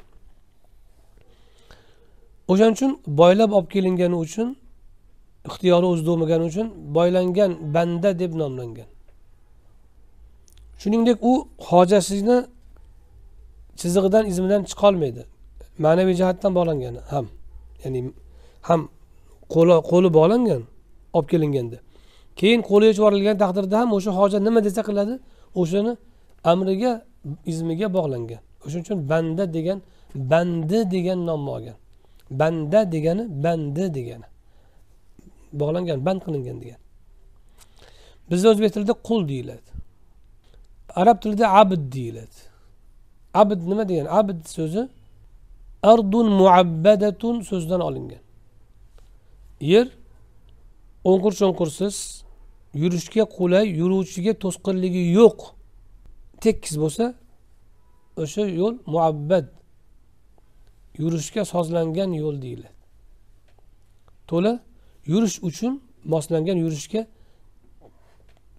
o'shaning uchun boylab olib kelingani uchun ixtiyori o'zida bo'lmagani uchun boylangan banda deb nomlangan shuningdek u hojasini chizig'idan izmidan chiqolmaydi ma'naviy jihatdan bog'langan ham ya'ni ham qo'li qo'li bog'langan olib kelinganda keyin qo'li yechib yuborilgan taqdirda ham o'sha hojat nima desa qiladi o'shani amriga izmiga bog'langan o'shaning uchun banda degan bandi degan nomni olgan banda degani bandi degani bog'langan band qilingan degan bizda o'zbek tilida qul deyiladi arab tilida abid deyiladi abid nima degani abid so'zi ardun muabbadatun so'zidan olingan yer o'nqir cho'nqirsiz yurishga qulay yuruvchiga to'sqinligi yo'q tekis bo'lsa o'sha yo'l muabbad yurishga sozlangan yo'l deyiladi to'la yurish uchun moslangan yurishga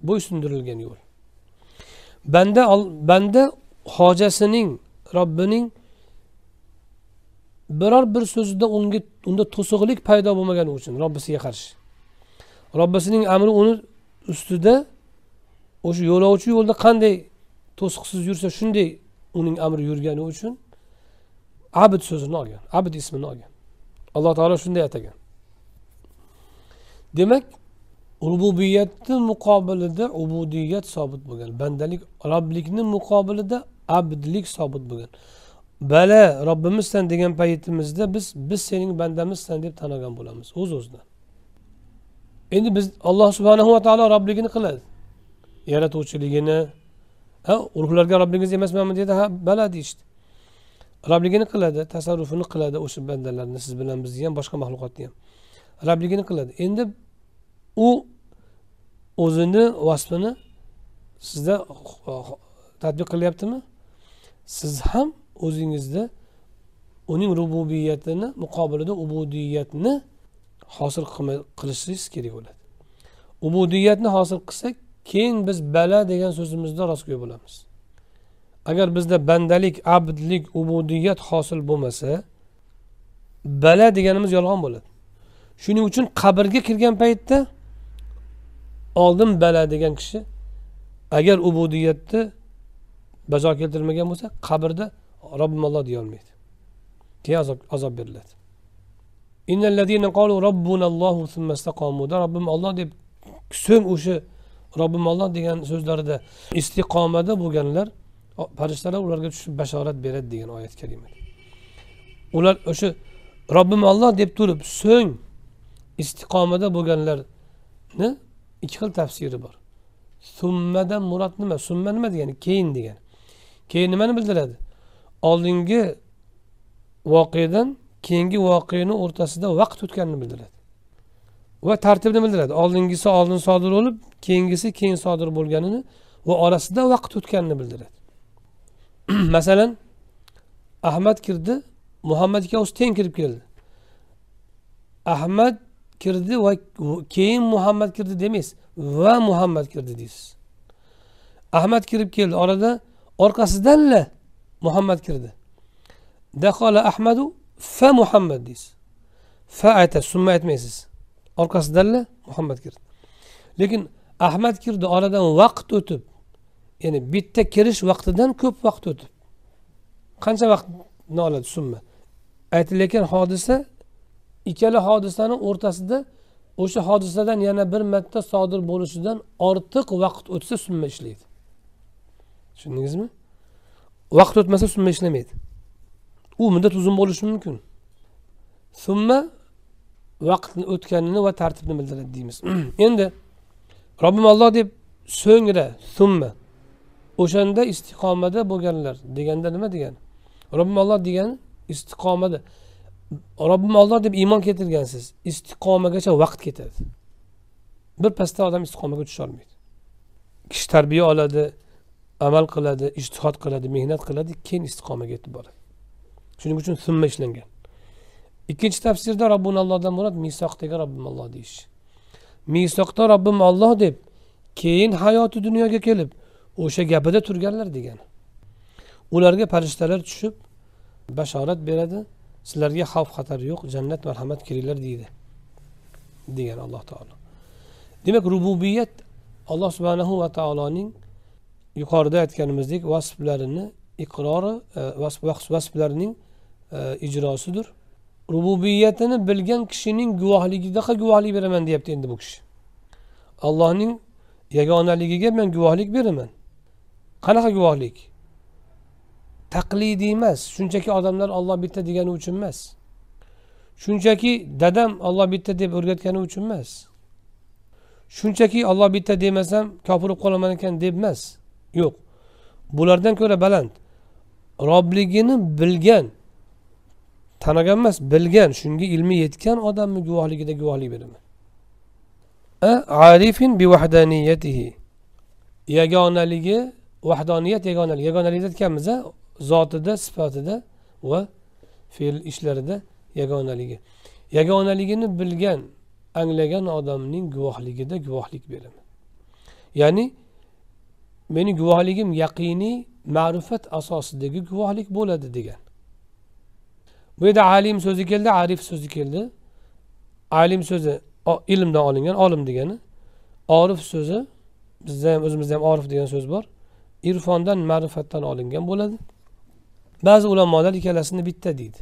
bo'ysundirilgan yo'l banda banda hojasining robbining biror bir so'zida unga unda to'siqlik paydo bo'lmagani uchun robbisiga qarshi robbisining amri uni ustida o'sha yo'lovchi yo'lda qanday to'siqsiz yursa shunday uning amri yurgani uchun abid so'zini olgan abid ismini olgan alloh taolo shunday atagan demak rububiyatni muqobilida ubudiyat sobit bo'lgan bandalik roblikni muqobilida abdlik sobit bo'lgan bala robbimizsan degan paytimizda biz biz sening bandamizsan deb tan olgan bo'lamiz o'z o'zidan endi biz alloh subhanava taolo robligini qiladi yaratuvchiligini ha urug'larga robbingiz emasmanmi dedi ha bala deyishdi işte. robligini qiladi tasarrufini qiladi o'sha bandalarni siz bilan bizni ham boshqa maxluqotni ham robligini qiladi endi u o'zini vasfini sizda tadbiq qilyaptimi siz ham o'zingizda uning rububiyatini muqobilida ubudiyatni hosil qilishingiz kerak bo'ladi ubudiyatni hosil qilsak keyin biz bala degan so'zimizda rostgo'y bo'lamiz agar bizda bandalik abdlik ubudiyat hosil bo'lmasa bala deganimiz yolg'on bo'ladi shuning uchun qabrga kirgan paytda oldin bala degan kishi agar ubudiyatni bazo keltirmagan bo'lsa qabrda olloh deyolmaydi keyin azob azob beriladi robbim olloh deb so'ng o'sha robbim olloh degan so'zlarida istiqomada bo'lganlar farishtalar ularga tushib bashorat beradi degan oyat karimada ular o'sha robbim olloh deb turib so'ng istiqomada bo'lganlarni ikki xil tafsiri bor summadan murod nima summa nima degani keyin degani keyin nimani bildiradi oldingi voqeadan keyingi voqeani o'rtasida vaqt o'tganini bildiradi va tartibni bildiradi oldingisi oldin sodir bo'lib keyingisi keyin sodir bo'lganini va orasida vaqt o'tganini bildiradi masalan ahmad kirdi muhammad o'zi teng kirib keldi ahmad kirdi va keyin muhammad kirdi demaysiz va muhammad kirdi deysiz ahmad kirib keldi orada orqasidanla muhammad kirdi dahola ahmadu fa muhammad deysiz fa aytasiz summa aytmaysiz orqasidanla muhammad kirdi lekin ahmad kirdi oradan vaqt o'tib ya'ni bitta kirish vaqtidan ko'p vaqt o'tib qancha vaqtni oladi summa aytilayotgan hodisa ikkala hodisani o'rtasida o'sha hodisadan yana bir marta sodir bo'lishidan ortiq vaqt o'tsa summa ishlaydi tushundingizmi vaqt o'tmasa summa ishlamaydi u muddat uzun bo'lishi mumkin summa vaqtni o'tganini va tartibni bildiradi deymiz endi robbim olloh deb so'ngra summa o'shanda istiqomada bo'lganlar deganda nima degani robbim olloh degani istiqomada robbim olloh deb iymon keltirgansiz istiqomagacha vaqt ketadi bir pasda odam istiqomaga tusha olmaydi kishi tarbiya oladi amal qiladi ishtihod qiladi mehnat qiladi keyin istiqomaga yetib boradi shuning uchun summa ishlangan ikkinchi tafsirda robbin allohdan murod misoqdagi robbim olloh deyish misoqda robbim olloh deb keyin hayoti dunyoga kelib o'sha gapida turganlar degani ularga farishtalar tushib bashorat beradi sizlarga xavf xatar yo'q jannat marhamat kiringlar deydi degan alloh taolo demak rububiyat alloh subhanahu va taoloning yuqorida aytganimizdek vasflarini iqrori e, vasflarining e, ijrosidir rububiyatini bilgan kishining guvohligidaqa guvohlik beraman deyapti endi bu kishi allohning yagonaligiga men guvohlik beraman qanaqa guvohlik taqlidiy emas shunchaki odamlar olloh bitta degani uchun emas shunchaki dadam olloh bitta deb o'rgatgani uchun emas shunchaki olloh bitta demasam kofir bo'lib qolaman ekan deb emas yo'q bulardan ko'ra baland robligini bilgan tanigan emas bilgan shunga ilmi yetgan odamni guvohligida guvohlik beraman arifin bi vahdaniyatihi yagonaligi vahdoniyat yagonalik yagonalikni aytganmiz zotida sifatida va fe'l ishlarida yagonaligi yagonaligini bilgan anglagan odamning guvohligida guvohlik beraman ya'ni meni guvohligim yaqiniy ma'rifat asosidagi guvohlik bo'ladi degan bu yerda alim so'zi keldi arif so'zi keldi alim so'zi ilmdan olingan olim degani orif so'zi bizda ham o'zimizda ham orif degan so'z bor irfondan ma'rifatdan olingan bo'ladi ba'zi ulamolar ikkalasini bitta deydi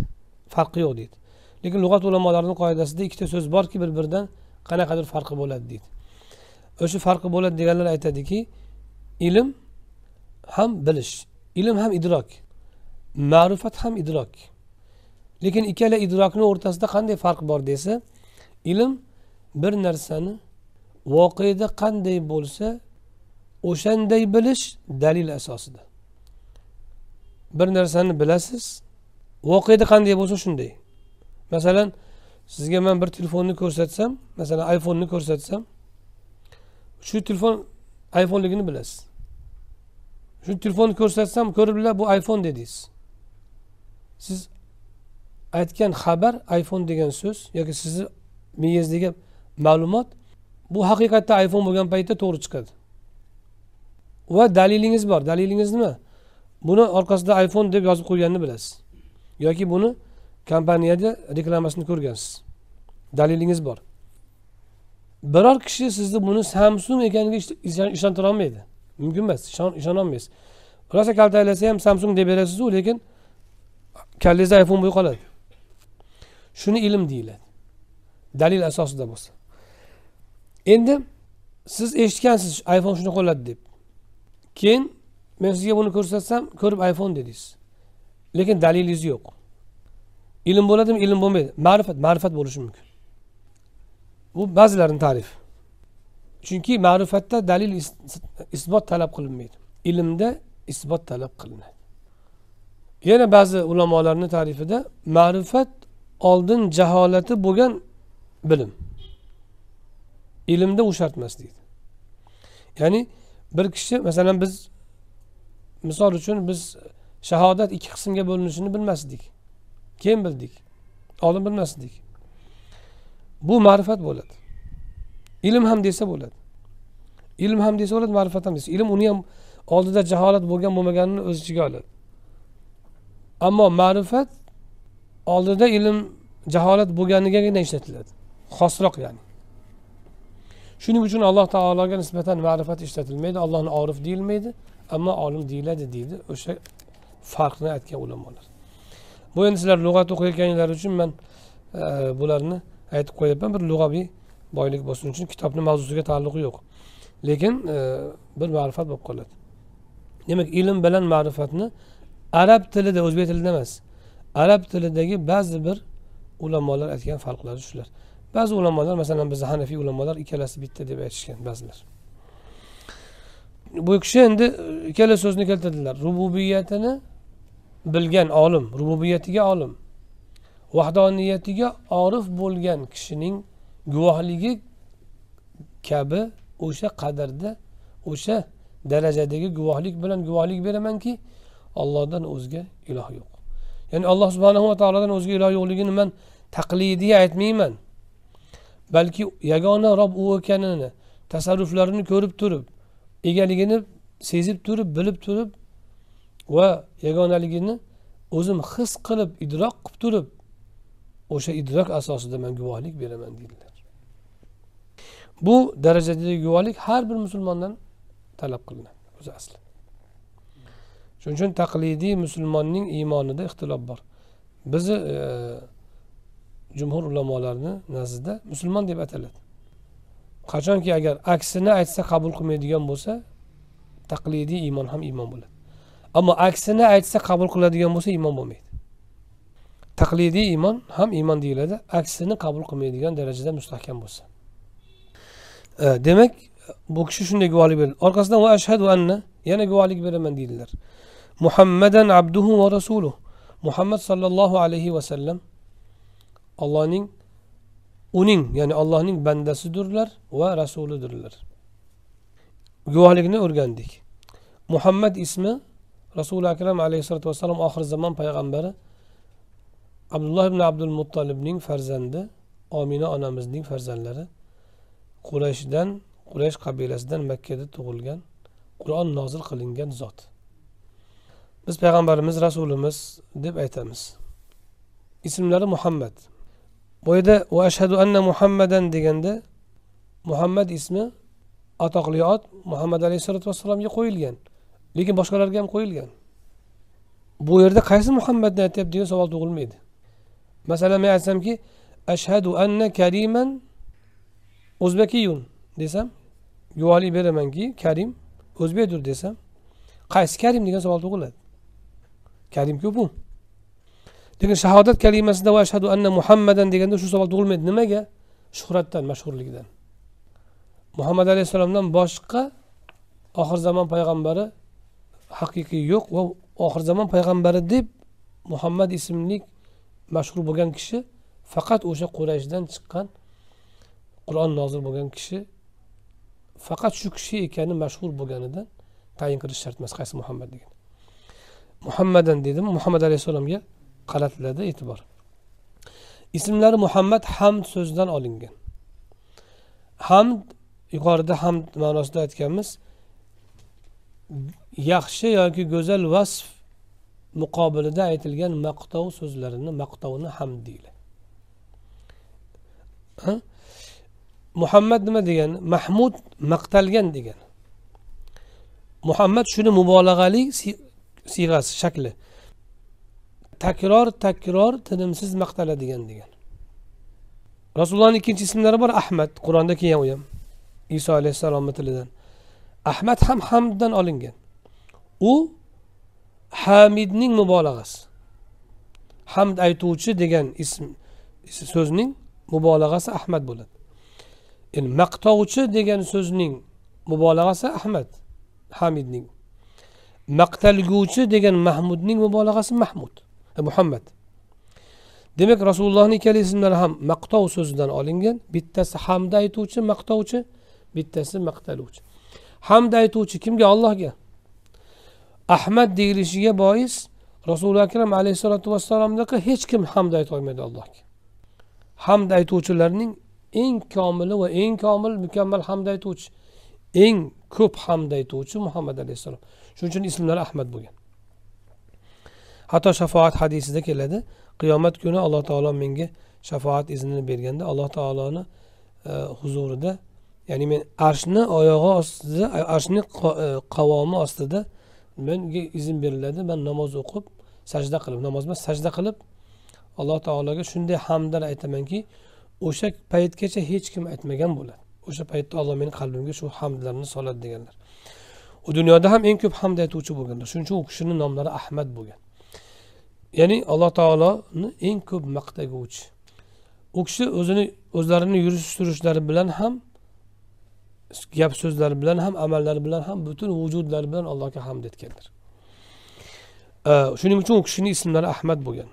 farqi yo'q deydi lekin lug'at ulamolarini qoidasida ikkita so'z borki bir biridan qanaqadir farqi bo'ladi deydi o'sha farqi bo'ladi deganlar aytadiki ilm ham bilish ilm ham idrok ma'rifat ham idrok lekin ikkala idrokni o'rtasida qanday farq bor desa ilm bir narsani voqeda qanday bo'lsa o'shanday bilish dalil asosida bir narsani bilasiz voqeda qanday bo'lsa shunday masalan sizga man bir telefonni ko'rsatsam masalan iphoneni ko'rsatsam shu telefon iphoneligini bilasiz shu telefonni ko'rsatsam ko'riblar bu iphone dedingiz siz aytgan xabar iphone degan so'z yoki sizni miyangizdagi ma'lumot bu haqiqatda iphone bo'lgan paytda to'g'ri chiqadi va dalilingiz bor dalilingiz nima buni orqasida iphone deb yozib qo'yganini bilasiz yoki buni kompaniyada reklamasini ko'rgansiz dalilingiz bor biror kishi sizni buni samsung ekaniga ishontira olmaydi mumkin emas ishonolmaysiz rosa kaltaklasa ham samsung deb berasizu lekin kallangiz iphone bo'lib qoladi shuni ilm deyiladi dalil asosida bo'lsa endi siz eshitgansiz iphone shuni qo'lladi deb keyin men sizga buni ko'rsatsam ko'rib iphone dedingiz lekin dalilingiz yo'q ilm bo'ladimi ilm bo'lmaydi ma'rifat ma'rifat bo'lishi mumkin bu ba'zilarini ta'rif chunki ma'rifatda dalil isbot talab qilinmaydi ilmda isbot talab qilinadi yana ba'zi ulamolarni ta'rifida ma'rifat oldin jaholati bo'lgan bilim ilmda u shart emas deydi ya'ni bir kishi masalan biz misol uchun biz shahodat ikki qismga bo'linishini bilmasdik keyin bildik oldin bilmasdik bu ma'rifat bo'ladi ilm ham desa bo'ladi ilm ham desa bo'ladi ma'rifat ham desa ilm uni ham oldida jaholat bo'lgan bo'lmaganini o'z ichiga oladi ammo ma'rifat oldida ilm jaholat bo'lganigagina ishlatiladi xosroq ya'ni shuning uchun alloh taologa nisbatan ma'rifat ishlatilmaydi allohni orif deyilmaydi ammo olim deyiladi deydi o'sha farqni aytgan ulamolar bu endi sizlar lug'at o'qiyotganinglar uchun man e, bularni aytib qo'yyapman bir lug'aviy boylik bo'lsin shuning uchun kitobni mavzusiga taalluqi yo'q lekin e, bir ma'rifat bo'lib qoladi demak ilm bilan ma'rifatni arab tilida o'zbek tilida emas arab tilidagi ba'zi bir ulamolar aytgan farqlari shular ba'zi ulamolar masalan bizni hanafiy ulamolar ikkalasi bitta deb aytishgan ba'zilar bu kishi endi e, ikkala so'zni keltirdilar rububiyatini bilgan olim rububiyatiga olim vahdoniyatiga orif bo'lgan kishining guvohligi kabi o'sha qadrda o'sha darajadagi guvohlik bilan guvohlik beramanki ollohdan o'zga iloh yo'q ya'ni alloh subhanava taolodan o'zga iloh yo'qligini man taqlidiy aytmayman balki yagona rob u ekanini tasarruflarini ko'rib turib egaligini sezib turib bilib turib va yagonaligini o'zim his qilib idrok qilib turib o'sha idrok asosida man guvohlik beraman deydilar bu darajadagi guvohlik har bir musulmondan talab qilinadi o'zi asli shuning uchun taqlidiy musulmonning iymonida ixtilof bor bizni e, jumhur ulamolarni nazdida musulmon deb ataladi qachonki agar aksini aytsa qabul qilmaydigan bo'lsa taqlidiy iymon ham iymon bo'ladi ammo aksini aytsa qabul qiladigan bo'lsa iymon bo'lmaydi taqlidiy iymon ham iymon deyiladi aksini qabul qilmaydigan darajada mustahkam bo'lsa e, demak bu kishi shunday guvohlik berdi orqasidan va ashhadu anna yana guvohlik beraman deydilar muhammadan abduhu va rasulu muhammad sollallohu alayhi vasallam allohning uning ya'ni allohning bandasidirlar va rasulidirlar guvohlikni o'rgandik muhammad ismi rasuli akram alayhissalotu vassalom oxir zamon payg'ambari abdulloh ibn abdul muttolibning farzandi omina onamizning farzandlari qurashdan qurash qabilasidan makkada tug'ilgan qur'on nozil qilingan zot biz payg'ambarimiz rasulimiz deb aytamiz ismlari muhammad bu yerda va ashhadu anna muhammadan deganda muhammad ismi atoqli ot muhammad alayhissalotu vassalomga qo'yilgan lekin boshqalarga ham qo'yilgan bu yerda qaysi muhammadni aytyapti degan savol tug'ilmaydi masalan men aytsamki ashhadu anna kariman o'zbakiyun desam guvohlik beramanki karim o'zbekdir desam qaysi karim degan savol tug'iladi karim ko'pu lekin shahodat kalimasida va ashhadu anna muhammadan deganda shu savol tug'ilmaydi nimaga shuhratdan mashhurlikdan muhammad alayhissalomdan boshqa oxir zamon payg'ambari haqiqiy yo'q va oxir zamon payg'ambari deb muhammad ismli mashhur bo'lgan kishi faqat o'sha qurayshdan chiqqan qur'on nozil bo'lgan kishi faqat shu kishi ekani mashhur bo'lganidan tayin qilish shart emas qaysi muhammad degan muhammadan dedim muhammad alayhissalomga qaratiladi e'tibor ismlari muhammad hamd so'zidan olingan hamd yuqorida hamd ma'nosida aytganmiz yaxshi yoki go'zal vasf muqobilida aytilgan maqtov so'zlarini maqtovni ham deyiladi muhammad nima degani mahmud maqtalgan degani muhammad shuni mubolag'ali siyg'asi shakli takror takror tinimsiz maqtaladigan degan rasulullohni ikkinchi ismlari bor ahmad qur'onda kelgan u ham iso alayhissalomni tilidan ahmad ham hamddan olingan u hamidning mubolag'asi hamd aytuvchi degan ism so'zning mubolag'asi ahmad bo'ladi endi maqtovchi degan so'zning mubolag'asi ahmad hamidning maqtalguvchi degan mahmudning mubolag'asi mahmud e, muhammad demak rasulullohni ikkala ismlari ham maqtov so'zidan olingan bittasi hamda aytuvchi maqtovchi bittasi maqtaluvchi hamda aytuvchi kimga ollohga ahmad deyilishiga bois rasuli akram alayhissalotu vassalomdaqa hech kim hamd aytolmaydi allohga hamd aytuvchilarning eng komili va eng komil mukammal hamd aytuvchi eng ko'p hamd aytuvchi muhammad alayhissalom shuning uchun ismlari ahmad bo'lgan hatto shafoat hadisida keladi qiyomat kuni alloh taolo menga shafoat iznini berganda alloh taoloni e, huzurida ya'ni men arshni oyog'i ostida arshni e, qavomi ostida menga izn beriladi man namoz o'qib sajda qilib namoz emas sajda qilib alloh taologa shunday hamdlar aytamanki o'sha paytgacha hech kim aytmagan bo'ladi o'sha paytda olloh meni qalbimga shu hamdlarni soladi deganlar u dunyoda ham eng ko'p hamd aytuvchi bo'lganlar shuning uchun u kishini nomlari ahmad bo'lgan ya'ni alloh taoloni eng ko'p maqtaguvchi u kishi o'zini o'zlarini yurish turishlari bilan ham gap so'zlari bilan ham amallari bilan ham butun vujudlari bilan allohga hamd etganlar shuning uchun u kishini ismlari ahmad bo'lgan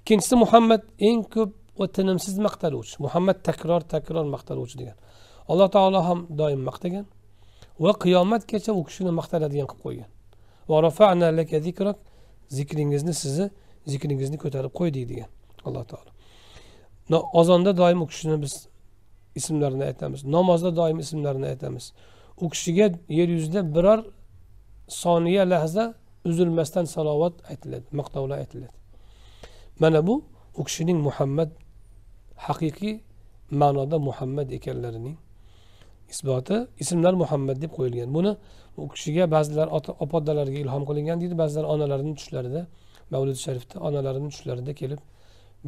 ikkinchisi muhammad eng ko'p va tinimsiz maqtaluvchi muhammad takror takror maqtaluvchi degan alloh taolo ham doim maqtagan va qiyomatgacha u kishini maqtaladigan qilib qo'ygan zikringizni sizni zikringizni ko'tarib qo'ydik degan alloh taolo ozonda doim u kishini biz ismlarini aytamiz namozda doim ismlarini aytamiz u kishiga yer yuzida biror soniya lahza uzilmasdan salovat aytiladi maqtovlar aytiladi mana bu u kishining muhammad haqiqiy ma'noda muhammad ekanlarining isboti ismlar muhammad deb qo'yilgan buni u kishiga ba'zilar opa ilhom qilingan deydi ba'zilar onalarini tushlarida mavlud sharifda onalarini tushlarida kelib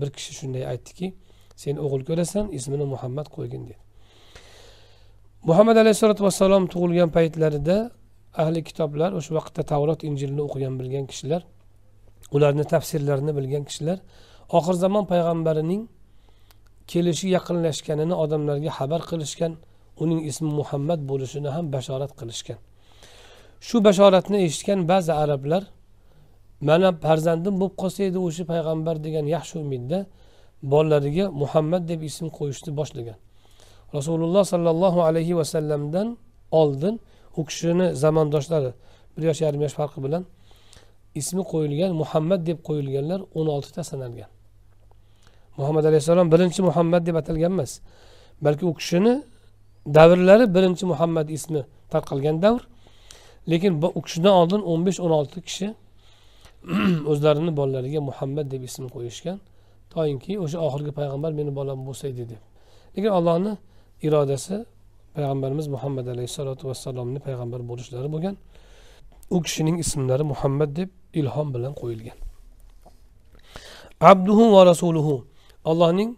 bir kishi shunday aytdiki sen o'g'il ko'rasan ismini muhammad qo'ygin dedi muhammad alayhissalotu vassalom tug'ilgan paytlarida ahli kitoblar o'sha vaqtda tavrot injilni o'qigan bilgan kishilar ularni tafsirlarini bilgan kishilar oxir zamon payg'ambarining kelishi yaqinlashganini odamlarga xabar qilishgan uning ismi muhammad bo'lishini ham bashorat qilishgan shu bashoratni eshitgan ba'zi arablar mana farzandim bo'lib qolsa edi o'sha payg'ambar degan yaxshi umidda bolalariga muhammad deb ism qo'yishni boshlagan rasululloh sollallohu alayhi vasallamdan oldin u kishini zamondoshlari bir yosh yarim yosh farqi bilan ismi qo'yilgan muhammad deb qo'yilganlar o'n oltita sanalgan muhammad alayhissalom birinchi muhammad deb atalgan emas balki u kishini davrlari birinchi muhammad ismi tarqalgan davr lekin u kishidan oldin o'n besh o'n olti kishi o'zlarini bolalariga muhammad deb ism qo'yishgan toinki o'sha oxirgi payg'ambar meni bolam bo'lsa edi deb lekin allohni irodasi payg'ambarimiz muhammad alayhissalotu vassalomni payg'ambar bo'lishlari bo'lgan u kishining ismlari muhammad deb ilhom bilan qo'yilgan abduhu va rasuluhu allohning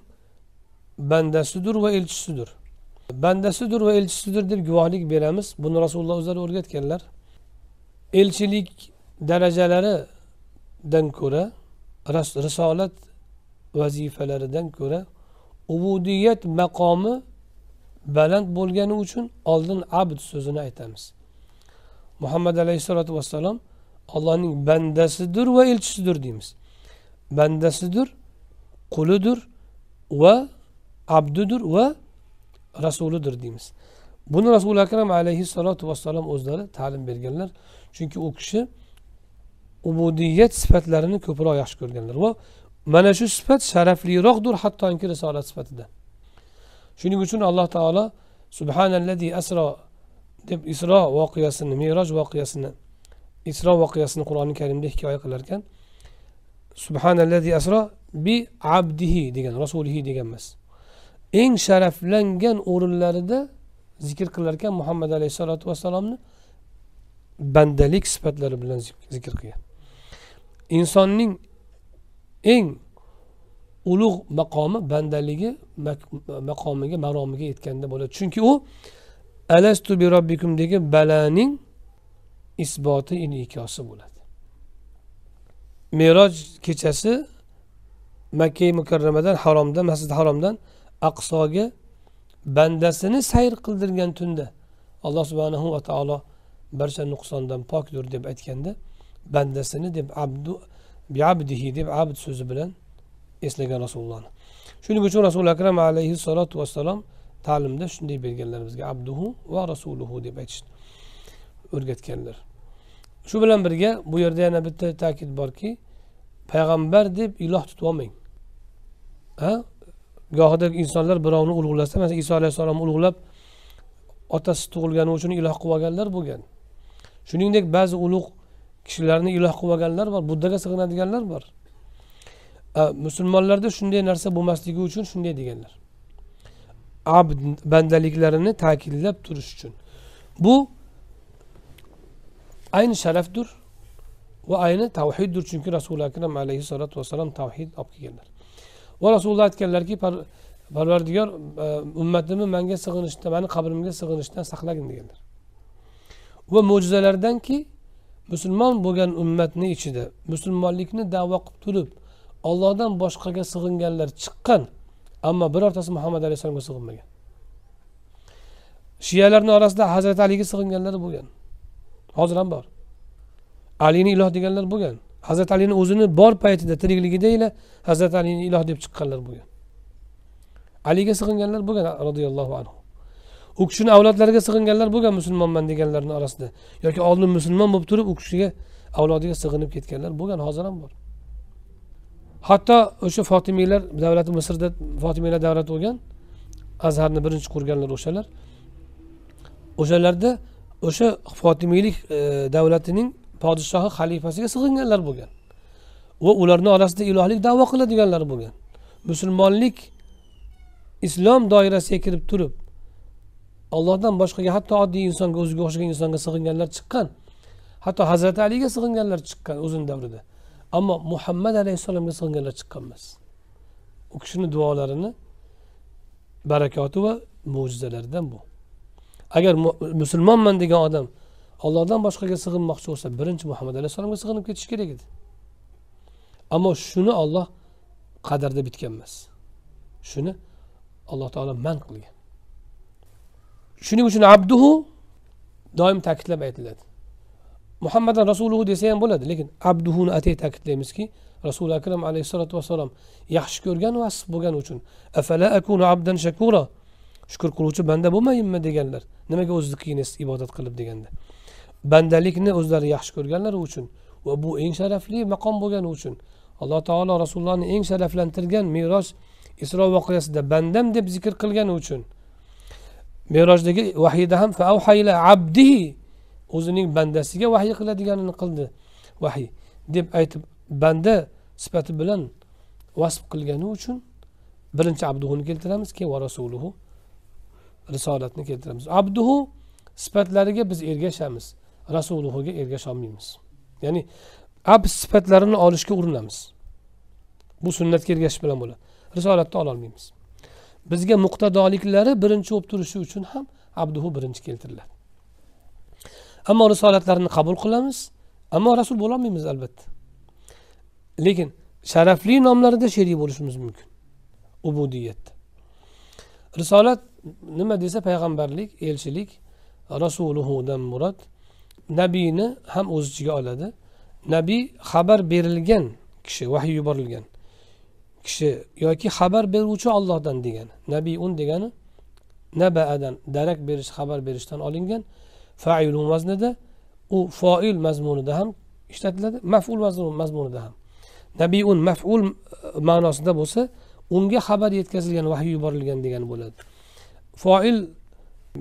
bandasidir va elchisidir bandasidir va elchisidir deb guvohlik beramiz buni rasululloh o'zlari o'rgatganlar elchilik darajalaridan ko'ra risolat vazifalaridan ko'ra ubudiyat maqomi baland bo'lgani uchun oldin abd so'zini aytamiz muhammad alayhissalotu vassalom allohning bandasidir va elchisidir deymiz bandasidir qulidir va abdidir va rasulidir deymiz buni rasuli akram alayhissalotu vassalom o'zlari ta'lim berganlar chunki u kishi ubudiyat sifatlarini ko'proq yaxshi ko'rganlar va mana shu sifat sharafliroqdir hattoki risolat sifatida shuning uchun alloh taolo subhanallazi asro deb isro voqeasini meroj voqeasini isro voqeasini qur'oni karimda hikoya qilar ekan subhanallazi asro bi abdihi degan rasulihi degan emas eng sharaflangan o'rinlarida zikr qilar ekan muhammad alayhissalotu vassalomni bandalik sifatlari bilan zikr qilgan insonning eng ulug' maqomi bandaligi maqomiga maromiga yetganda bo'ladi chunki u alastu bi degan balaning isboti inikosi bo'ladi meroj kechasi makka mukarramadan haromdan masjidi haromdan aqsoga bandasini sayr qildirgan tunda alloh subhanahu va taolo barcha nuqsondan pokdir deb aytganda bandasini deb abdu biabdihi deb abd so'zi bilan eslagan rasulullohni shuning uchun rasuli akram alayhissalotu vassalom ta'limda shunday berganlar bizga abduhu va rasuluhu deb aytishdi o'rgatganlar shu bilan birga bu yerda yana bitta ta'kid borki payg'ambar deb iloh tutib olmang ha gohida insonlar birovni ulug'lasa masalan iso alayhissalomni ulug'lab otasi tug'ilgani uchun iloh qilib olganlar bo'lgan shuningdek ba'zi ulug' kishilarni iloh qilib olganlar bor buddaga sig'inadiganlar bor musulmonlarda shunday narsa bo'lmasligi uchun shunday deganlar abd bandaliklarini ta'kidlab turish uchun bu ayni sharafdir va ayni tavhiddir chunki rasuli akram alayhissalotu vassalom tavhid olib kelganlar va rasululloh aytganlarki parvardigor e, ummatimni manga sig'inishdan mani qabrimga sig'inishdan saqlagin deganlar va mo'jizalardanki musulmon bo'lgan ummatni ichida musulmonlikni davo qilib turib ollohdan boshqaga sig'inganlar chiqqan ammo birortasi muhammad alayhissalomga sig'inmagan shiyalarni orasida hazrati aliga sig'inganlar bo'lgan hozir ham bor alini iloh deganlar bo'lgan hazrati alini o'zini bor paytida tirikligidaila hazrati alini iloh deb chiqqanlar bo'lgan aliga sig'inganlar bo'lgan roziyallohu anhu u kishini avlodlariga sig'inganlar bo'lgan musulmonman deganlarni orasida yoki oldin musulmon bo'lib turib u kishiga avlodiga sig'inib ketganlar bo'lgan hozir ham bor hatto o'sha fotimiylar davlati misrda fotimiylar davlati bo'lgan azharni birinchi qurganlar o'shalar o'shalarda o'sha fotimiylik e, davlatining podshohi xalifasiga sig'inganlar bo'lgan va ularni orasida ilohlik davo qiladiganlar bo'lgan musulmonlik islom doirasiga kirib turib ollohdan boshqaga hatto oddiy insonga o'ziga o'xshagan insonga sig'inganlar chiqqan hatto hazrati aliga sig'inganlar chiqqan o'zini davrida ammo muhammad alayhissalomga sig'inganlar chiqqan emas u kishini duolarini barakoti va mo'jizalaridan bu agar musulmonman degan odam ollohdan boshqaga sig'inmoqchi bo'lsa birinchi muhammad alayhissalomga sig'inib ketishi kerak edi ammo shuni olloh qadarda bitgan emas shuni alloh taolo man qilgan shuning uchun abduhu doim ta'kidlab aytiladi muhammadan rasuluhu desa ham bo'ladi lekin abduhuni atay ta'kidlaymizki rasuli akram alayhissalotu vassalom yaxshi ko'rgan va bo'lgani uchun afala akunu abdan shakura shukur qiluvchi banda bo'lmayinmi deganlar nimaga o'zligingiz ibodat qilib deganda bandalikni o'zlari yaxshi ko'rganlari uchun va bu eng sharafli maqom bo'lgani uchun alloh taolo rasulullohni eng sharaflantirgan meros isro voqeasida bandam deb zikr qilgani uchun merojdagi vahiyda ham faavhayla abdihi o'zining bandasiga vahiy qiladiganini qildi vahiy deb aytib banda sifati bilan vasf qilgani uchun birinchi abduhuni keltiramiz keyin va rasuluhu risolatni keltiramiz abduhu sifatlariga biz ergashamiz rasuluhuga ergasholmaymiz ya'ni ab sifatlarini olishga urinamiz bu sunnatga ergashish bilan bo'ladi risolatni ololmaymiz bizga muqtadoliklari birinchi bo'lib turishi uchun ham abduhu birinchi keltiriladi ammo risolatlarini qabul qilamiz ammo rasul bo'lolmaymiz albatta lekin sharafli nomlarida sherik bo'lishimiz mumkin ubudiyatda risolat nima desa payg'ambarlik elchilik rasuluhudan murod nabiyni ham o'z ichiga oladi nabiy xabar berilgan kishi vahiy yuborilgan kishi yoki xabar beruvchi ollohdan degani un degani nabaadan darak berish xabar berishdan olingan failun vaznida u foil mazmunida ham ishlatiladi maful mazmunida ham un maful e, ma'nosida bo'lsa unga xabar yetkazilgan vahiy yuborilgan degani bo'ladi foil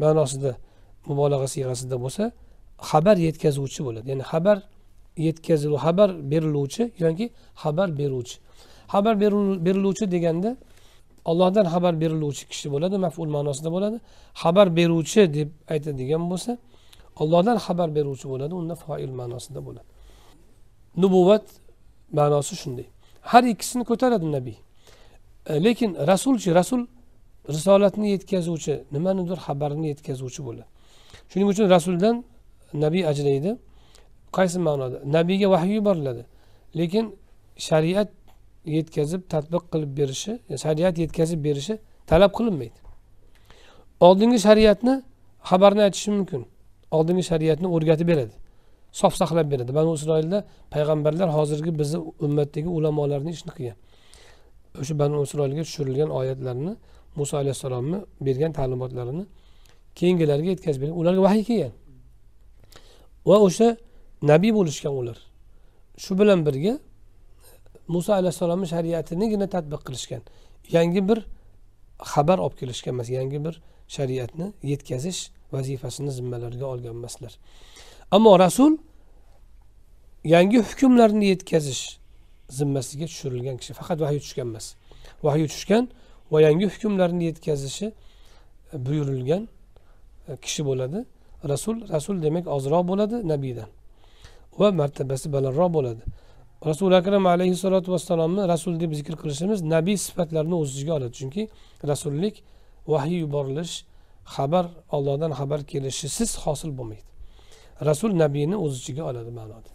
ma'nosida mubolag'a siyg'asida bo'lsa xabar yetkazuvchi bo'ladi ya'ni xabar yetkazilu xabar beriluvchi yoki xabar beruvchi xabar beriluvchi deganda ollohdan xabar beriluvchi kishi bo'ladi maful ma'nosida bo'ladi xabar beruvchi deb aytadigan bo'lsa ollohdan xabar beruvchi bo'ladi unda foil ma'nosida bo'ladi nubuvat ma'nosi shunday har ikkisini ko'taradi nabiy e, lekin rasulchi rasul risolatni yetkazuvchi nimanidir xabarni yetkazuvchi bo'ladi shuning uchun rasuldan nabiy ajraydi qaysi ma'noda nabiyga vahiy yuboriladi lekin shariat yetkazib tadbiq qilib berishi shariat yetkazib berishi talab qilinmaydi oldingi shariatni xabarni aytishi mumkin oldingi shariatni o'rgatib beradi sof saqlab beradi banu isroilda payg'ambarlar hozirgi bizni ummatdagi ulamolarni ishini qilgan o'sha banu isroilga tushirilgan oyatlarni muso alayhissalomni bergan ta'limotlarini keyingilarga yetkazib bergan ularga vahiy kelgan va o'sha nabiy bo'lishgan ular shu bilan birga muso alayhissalomni shariatinigina tadbiq qilishgan yangi bir xabar olib kelishgan emas yangi bir shariatni yetkazish vazifasini zimmalariga olgan emaslar ammo rasul yangi hukmlarni yetkazish zimmasiga tushirilgan kishi faqat vahiy tushgan emas vahiy tushgan va yangi hukmlarni yetkazishi buyurilgan e, kishi bo'ladi rasul rasul demak ozroq bo'ladi nabiydan va martabasi balandroq bo'ladi rasuli akram alayhissalotu vassalomni rasul deb zikr qilishimiz nabiy sifatlarini o'z ichiga oladi chunki rasullik vahiy yuborilish xabar ollohdan xabar kelishisiz hosil bo'lmaydi rasul nabiyni o'z ichiga oladi ma'noda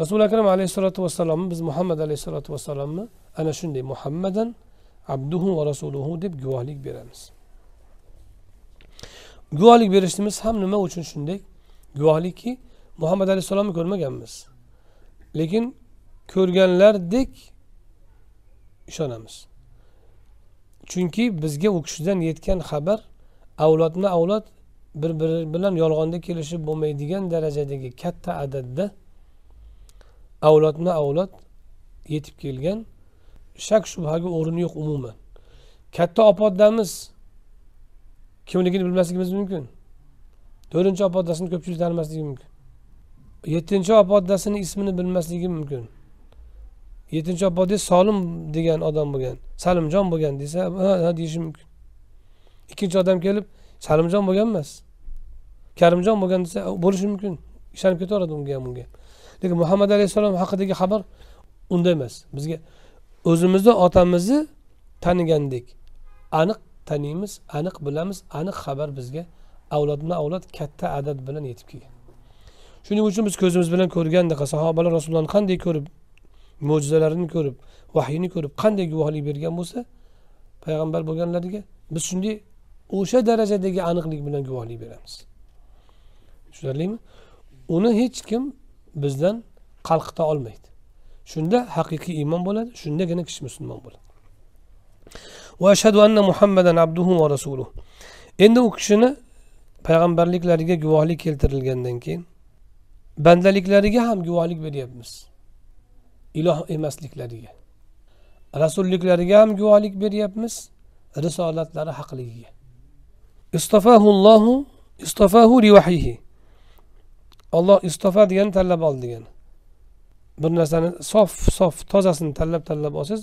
rasuli akram alayhissalotu vassalomni biz muhammad alayhissalotu vassalomni ana shunday muhammadan abduhu va rasuluhu deb guvohlik beramiz guvohlik berishimiz ham nima uchun shunday guvohlikki muhammad alayhissalomni ko'rmaganmiz lekin ko'rganlardek ishonamiz chunki bizga u kishidan yetgan xabar avlodni avlod bir biri bilan yolg'onda kelishib bo'lmaydigan darajadagi katta adadda avlodma avlod yetib kelgan shak shubhaga o'rin yo'q umuman katta opatdamiz kimligini bilmasligimiz mumkin to'rtinchi opatdasini ko'pchilik tanimasligi mumkin yettinchi obodasini ismini bilmasligi mumkin yettinchi obodda solim degan odam bo'lgan salimjon bo'lgan desa ha deyishi mumkin ikkinchi odam kelib salimjon bo'lgan emas karimjon bo'lgan desa bo'lishi mumkin ishonib ketaveradi unga ham bunga lekin muhammad alayhissalom haqidagi xabar unday emas bizga o'zimizni otamizni tanigandek aniq taniymiz aniq bilamiz aniq xabar bizga avlodma avlod katta adad bilan yetib kelgan shuning uchun biz ko'zimiz bilan ko'rgandek sahobalar rasulullohni qanday ko'rib mo'jizalarini ko'rib vahyini ko'rib qanday guvohlik bergan bo'lsa payg'ambar bo'lganlariga biz shunday o'sha darajadagi aniqlik bilan guvohlik beramiz tushunarlimi uni hech kim bizdan qalqita olmaydi shunda haqiqiy iymon bo'ladi shundagina kishi musulmon bo'ladi va ashhadu anna muhammadan abduhu va rasuluh endi u kishini payg'ambarliklariga guvohlik keltirilgandan keyin bandaliklariga ham guvohlik beryapmiz iloh emasliklariga rasulliklariga ham guvohlik beryapmiz risolatlari haqligiga istofahullohu istofahu rivahihi olloh istofa degani tanlab oldi degani bir narsani sof sof tozasini tanlab tanlab olsangiz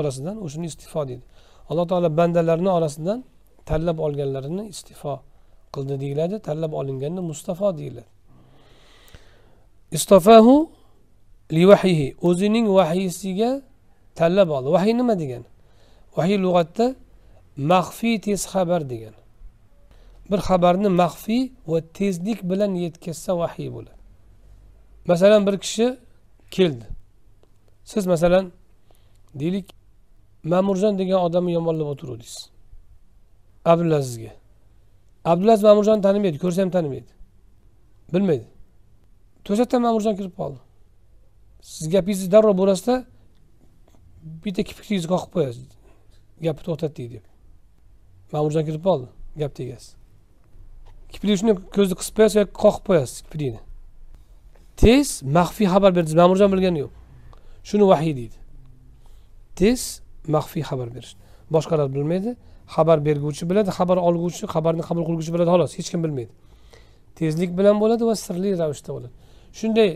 orasidan o'shani istifo deydi alloh taolo bandalarni orasidan tanlab olganlarini istifo qildi deyiladi tanlab olinganni mustafo deyiladi istofahu livahihi o'zining vahiysiga tanlab oldi vahiy nima degani vahiy lug'atda maxfiy tez xabar degani bir xabarni maxfiy va tezlik bilan yetkazsa vahiy bo'ladi masalan bir kishi keldi siz masalan deylik ma'murjon degan odamni yomonlab o'tiruvdingiz abdulazizga abdulaziz ma'murjonni tanimaydi ko'rsa ham tanimaydi bilmaydi to'satdan ma'murjon kirib qoldi siz gapingizni darrov bo'lasizda bitta kipriklaringizni qoqib qo'yasiz gapni to'xtatdik deb ma'murjon kirib qoldi gapni egasi kiprik shunday ko'zni qisib qo'yasiz yoki qoqib qo'yasiz kiprikni tez maxfiy xabar berdingiz ma'murjon bilgani yo'q shuni vahiy deydi tez maxfiy xabar berish boshqalar bilmaydi xabar berguvchi biladi xabar olguvchi xabarni qabul qilguvchi biladi xolos hech kim bilmaydi tezlik bilan bo'ladi va sirli ravishda bo'ladi shunday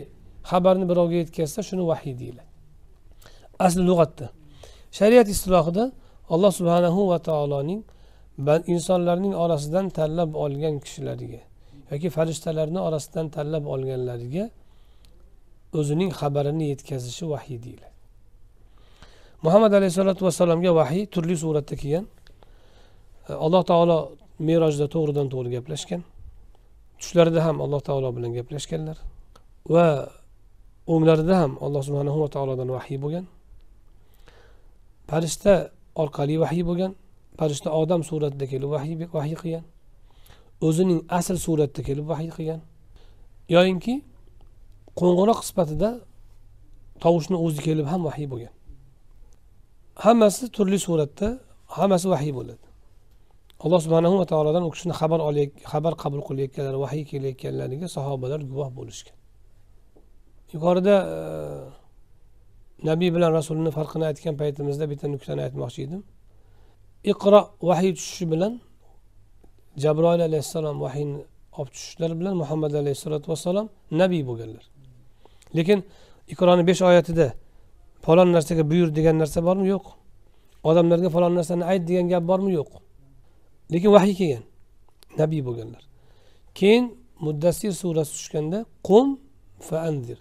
xabarni birovga yetkazsa shuni vahiy deyiladi asli lug'atda shariat istilohida alloh subhanahu va taoloning insonlarning orasidan tanlab olgan kishilariga yoki farishtalarni orasidan tanlab olganlariga o'zining xabarini yetkazishi vahiy deyiladi muhammad alayhissalotu vassalomga vahiy turli suratda kelgan alloh taolo merojda to'g'ridan to'g'ri gaplashgan tushlarida ham alloh taolo bilan gaplashganlar va o'nglarida ham alloh subhanahu va taolodan vahiy bo'lgan farishta orqali vahiy bo'lgan farishta odam suratida kelib vahiy vahiy qilgan o'zining asl suratda kelib vahiy qilgan yoyinki qo'ng'iroq sifatida tovushni o'zi kelib ham vahiy bo'lgan hammasi turli suratda hammasi vahiy bo'ladi alloh subhanahu va taolodan u kishini xabar olayotgan xabar qabul qilayotganlar vahiy kelayotganlariga sahobalar guvoh bo'lishgan yuqorida e, nabiy bilan rasulni farqini aytgan paytimizda bitta nuqtani aytmoqchi edim iqro vahiy tushishi bilan jabroil alayhissalom vahiyni olib tushishlari bilan muhammad alayhissalotu vassalom nabiy bo'lganlar lekin iqroni besh oyatida falon narsaga buyur degan narsa bormi yo'q odamlarga falon narsani ayt degan gap bormi yo'q lekin vahiy kelgan nabiy bo'lganlar keyin muddassir surasi tushganda qum faandir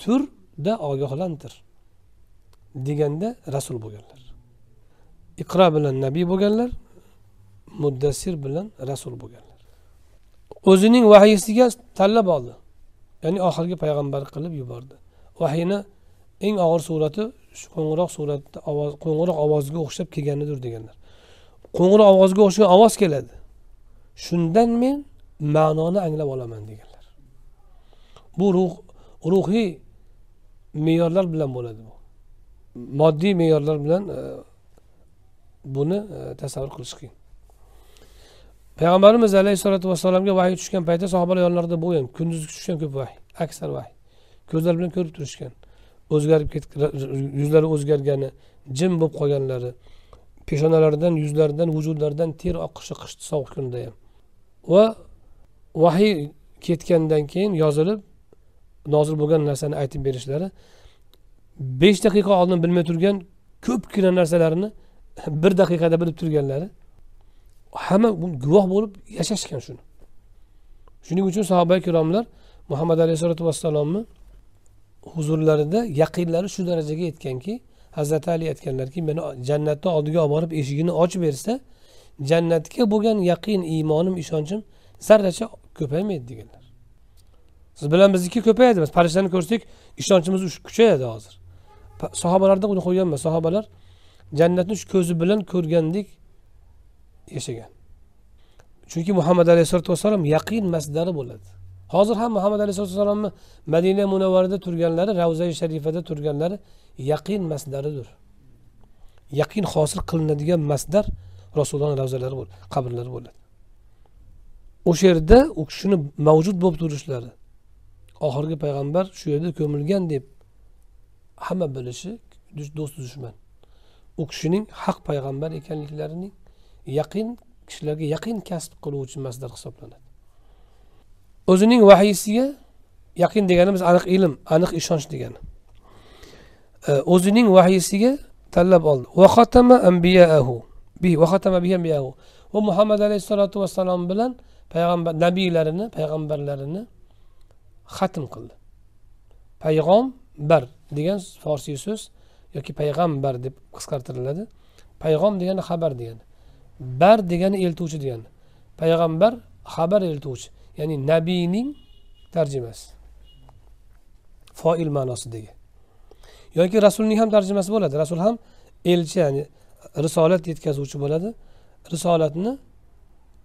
turda ogohlantir deganda rasul bo'lganlar iqro bilan nabiy bo'lganlar muddassir bilan rasul bo'lganlar o'zining vahiysiga tanlab oldi ya'ni oxirgi payg'ambar qilib yubordi vahiyni eng og'ir surati shu qo'ng'iroq suratda ovoz qo'ng'iroq ovoziga o'xshab kelganidir deganlar qo'ng'iroq ovoziga o'xshagan ovoz keladi shundan men ma'noni anglab olaman deganlar bu ruh ruhiy me'yorlar bilan bo'ladi bu moddiy me'yorlar bilan e, buni e, tasavvur qilish qiyin payg'ambarimiz alayhissalotu vassalomga vahiy tushgan paytda sahobalar yonlarida bo'lgan kunduzi tushgan ko'p vahiy aksar vahiy ko'zlar bilan ko'rib turishgan o'zgarib ketgan yuzlari o'zgargani jim bo'lib qolganlari peshonalaridan yuzlaridan vujudlaridan ter oqishi qishni sovuq kunda ham va vahiy ketgandan keyin yozilib nozil bo'lgan narsani aytib berishlari besh daqiqa oldin bilmay turgan ko'pgina narsalarni bir daqiqada bilib turganlari hamma guvoh bo'lib yashashgan shuni shuning uchun sahoba ikromlar muhammad alayhissalotu vassalomni huzurlarida yaqinlari shu darajaga yetganki hazrati ali aytganlarki meni jannatni oldiga olib borib eshigini ochib bersa jannatga bo'lgan yaqin iymonim ishonchim zarracha ko'paymaydi deganlar siz bilan bizniki ko'payadi biz farishtani ko'rsak ishonchimiz kuchayadi hozir sahobalarda uni qo'ygan emas sahobalar jannatni shu ko'zi bilan ko'rgandek yashagan chunki muhammad alayhisalotu vassalom yaqin masdari bo'ladi hozir ham muhammad alayhisalotu vassalomni madina munavvarida turganlari ravzai sharifada turganlari yaqin masdaridir yaqin hosil qilinadigan masdar rasulullohni ravzalari qabrlari bo'ladi o'sha yerda u kishini mavjud bo'lib turishlari oxirgi payg'ambar shu yerda ko'milgan deb hamma bilishi do'st dushman u kishining haq payg'ambar ekanliklarining yaqin kishilarga yaqin kasb qiluvchi masdar hisoblanadi o'zining vahiysiga yaqin deganimiz aniq ilm aniq ishonch degani e, o'zining vahiysiga tanlab oldi vaxatama ambiyaahu bi vaxatama bi ambiyaahu va muhammad alayhissalotu vassalom bilan payg'ambar nabiylarini payg'ambarlarini xatm qildi payg'om bar degan forsiy so'z yoki payg'ambar deb qisqartiriladi payg'om degani xabar degani bar degani eltuvchi degani payg'ambar xabar eltuvchi ya'ni nabiyning tarjimasi foil ma'nosidagi yoki rasulning ham tarjimasi bo'ladi rasul ham elchi ya'ni risolat yetkazuvchi bo'ladi risolatni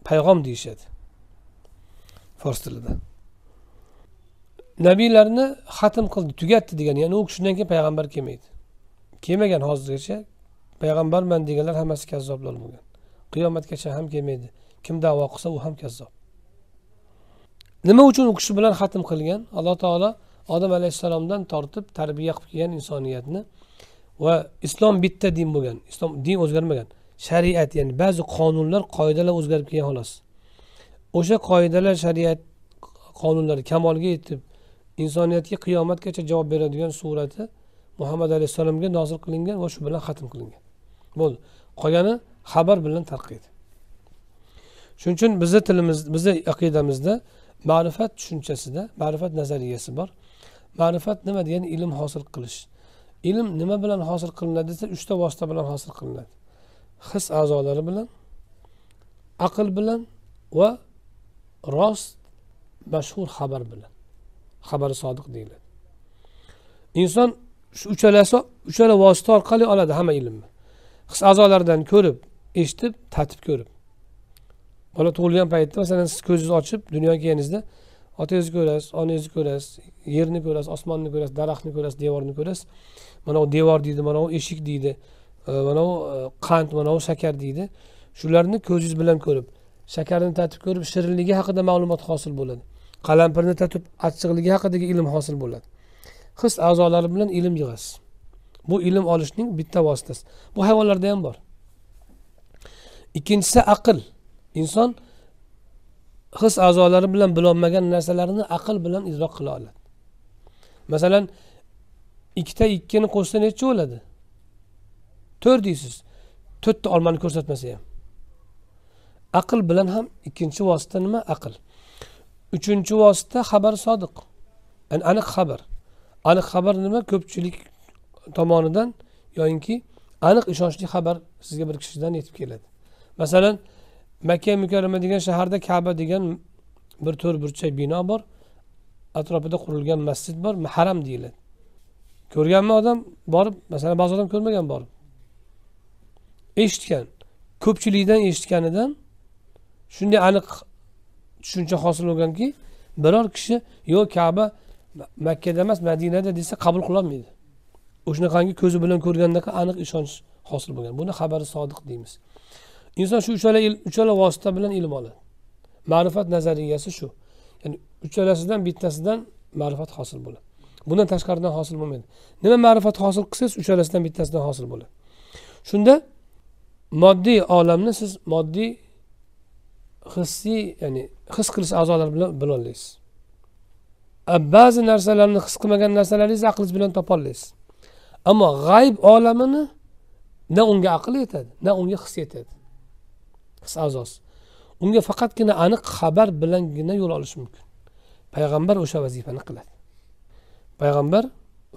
payg'om deyishadi fors tilida nabiylarni xatm qildi tugatdi degan ya'ni u kishidan keyin payg'ambar kelmaydi kelmagan hozirgacha payg'ambarman deganlar hammasi kazzoblar bo'lgan qiyomatgacha ham kelmaydi kim davo qilsa u ham kazzob nima uchun u kishi bilan xatm qilgan alloh taolo odam alayhissalomdan tortib tarbiya qilib kelgan insoniyatni va islom bitta din bo'lgan islom din o'zgarmagan shariat ya'ni ba'zi qonunlar qoidalar o'zgarib kelgan xolos o'sha qoidalar shariat qonunlari kamolga yetib insoniyatga qiyomatgacha javob beradigan surati muhammad alayhissalomga nozil qilingan va shu bilan xatm qilingan bo'ldi qolgani xabar bilan tarqaydi shuning uchun bizni tilimiz bizni aqidamizda ma'rifat tushunchasida ma'rifat nazariyasi bor ma'rifat nima degani ilm hosil qilish ilm nima bilan hosil qilinadi desa uchta vosita bilan hosil qilinadi his a'zolari bilan aql bilan va rost mashhur xabar bilan xabari sodiq deyiladi inson shu uchalasi uchala vosita orqali oladi hamma ilmni his a'zolaridan ko'rib eshitib tatib ko'rib bola tug'ilgan paytda masalan siz ko'zingizni ochib dunyoga kelganingizda otangizni ko'rasiz onangizni ko'rasiz yerni ko'rasiz osmonni ko'rasiz daraxtni ko'rasiz devorni ko'rasiz mana bu devor deydi mana bu eshik deydi e, mana bu e, qand mana bu shakar deydi shularni ko'zingiz bilan ko'rib shakarni tatib ko'rib shirinligi haqida ma'lumot hosil bo'ladi qalampirni tatib achchig'ligi haqidagi ilm hosil bo'ladi his a'zolari bilan ilm yig'asiz bu ilm olishning bitta vositasi bu hayvonlarda ham bor ikkinchisi aql inson his a'zolari bilan bilolmagan narsalarni aql bilan idrok qila oladi masalan ikkita ikkini qo'shsa necha bo'ladi to'rt deysiz to'rtta olmani ko'rsatmasa ham aql bilan ham ikkinchi vosita nima aql uchinchi vosita xabar sodiq ya'ni aniq xabar aniq xabar nima ko'pchilik tomonidan yoyinki aniq ishonchli xabar sizga bir kishidan yetib keladi masalan makka mukarrama degan shaharda kaba degan bir to'rt burchak bino bor atrofida qurilgan masjid bor haram deyiladi ko'rganmi odam borib masalan ba'zi odam ko'rmagan borib eshitgan ko'pchilikdan eshitganidan shunday aniq tushuncha hosil bo'lganki biror kishi yo kaba makkada emas madinada desa qabul qilolmaydi o'shanaqangi ko'zi bilan ko'rgandaqa aniq ishonch hosil bo'lgan buni xabari sodiq deymiz inson shu uchala uchala vosita bilan ilm oladi ma'rifat nazariyasi shu ya'ni uchalasidan bittasidan ma'rifat hosil bo'ladi bundan tashqaridan hosil bo'lmaydi nima ma'rifat hosil qilsangiz uchalasidan bittasidan hosil bo'ladi shunda moddiy olamni siz moddiy hissiy ya'ni his qilish a'zolari bilan bilolasiz ba'zi narsalarni his qilmagan narsalaringizni aqlingiz bilan topolasiz ammo g'ayb olamini na unga aql yetadi na unga his yetadi his a'zosi unga faqatgina aniq xabar bilangina yo'l olish mumkin payg'ambar o'sha vazifani qiladi payg'ambar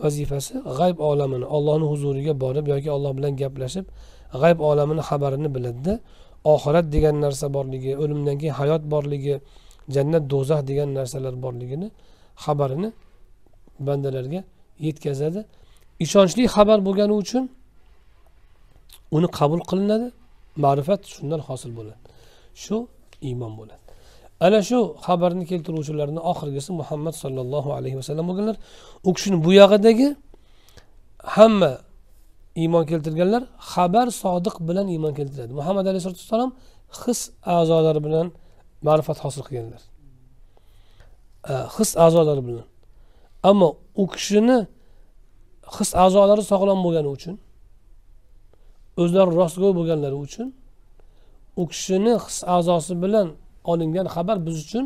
vazifasi g'ayb olamini ollohni huzuriga borib yoki olloh bilan gaplashib g'ayb olamini xabarini biladida oxirat degan narsa borligi o'limdan keyin hayot borligi jannat do'zax degan narsalar borligini xabarini bandalarga yetkazadi ishonchli xabar bo'lgani uchun uni qabul qilinadi ma'rifat shundan hosil bo'ladi shu iymon bo'ladi ana shu xabarni keltiruvchilarni oxirgisi muhammad sollallohu alayhi vasallam bo'lganlar u kishini bu yog'idagi hamma iymon keltirganlar xabar sodiq bilan iymon keltiradi muhammad alayhisalotu vassalom his a'zolari bilan ma'rifat hosil qilganlar his a'zolari bilan ammo u kishini his a'zolari sog'lom bo'lgani uchun o'zlari rostgo'y bo'lganlari uchun u kishini his a'zosi bilan olingan xabar biz uchun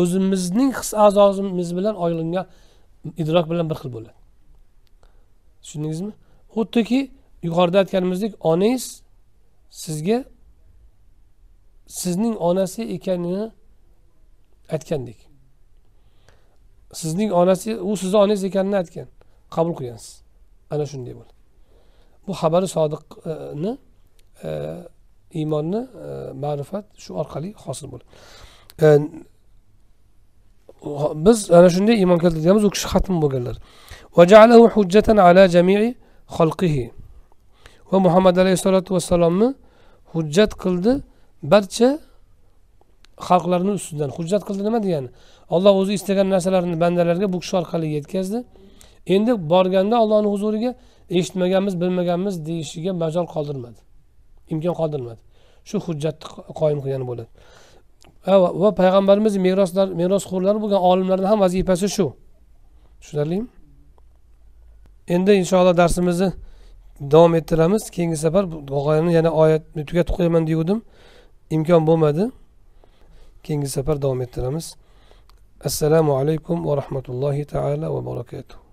o'zimizning his a'zomiz bilan olingan idrok bilan bir xil bo'ladi tushundingizmi xuddiki yuqorida aytganimizdek onangiz sizga sizning onasi ekanini aytgandek sizning onasi u sizni onangiz ekanini aytgan qabul qilgansiz ana shunday bo'ladi bu xabari sodiqni e, iymonni e, ma'rifat shu orqali hosil bo'ladi e, biz ana shunday iymon keltirganmiz u kishi xatm bo'lganlar va muhammad alayhissalotu vassalomni hujjat qildi barcha xalqlarni ustidan hujjat qildi nima degani olloh o'zi istagan narsalarini bandalarga bu kishi orqali yetkazdi endi borganda ollohni huzuriga eshitmaganmiz bilmaganmiz deyishiga majol qoldirmadi imkon qoldirmadi shu hujjatni qoyim qilgan bo'ladi va payg'ambarimiz meroslar merosxo'rlari bo'lgan olimlarni ham vazifasi shu tushunarlimi endi inshaalloh darsimizni davom ettiramiz keyingi safar g'oyani yana oyatni tugatib qo'yaman degandim imkon bo'lmadi keyingi safar davom ettiramiz assalomu alaykum va rahmatullohi taala va barakatuh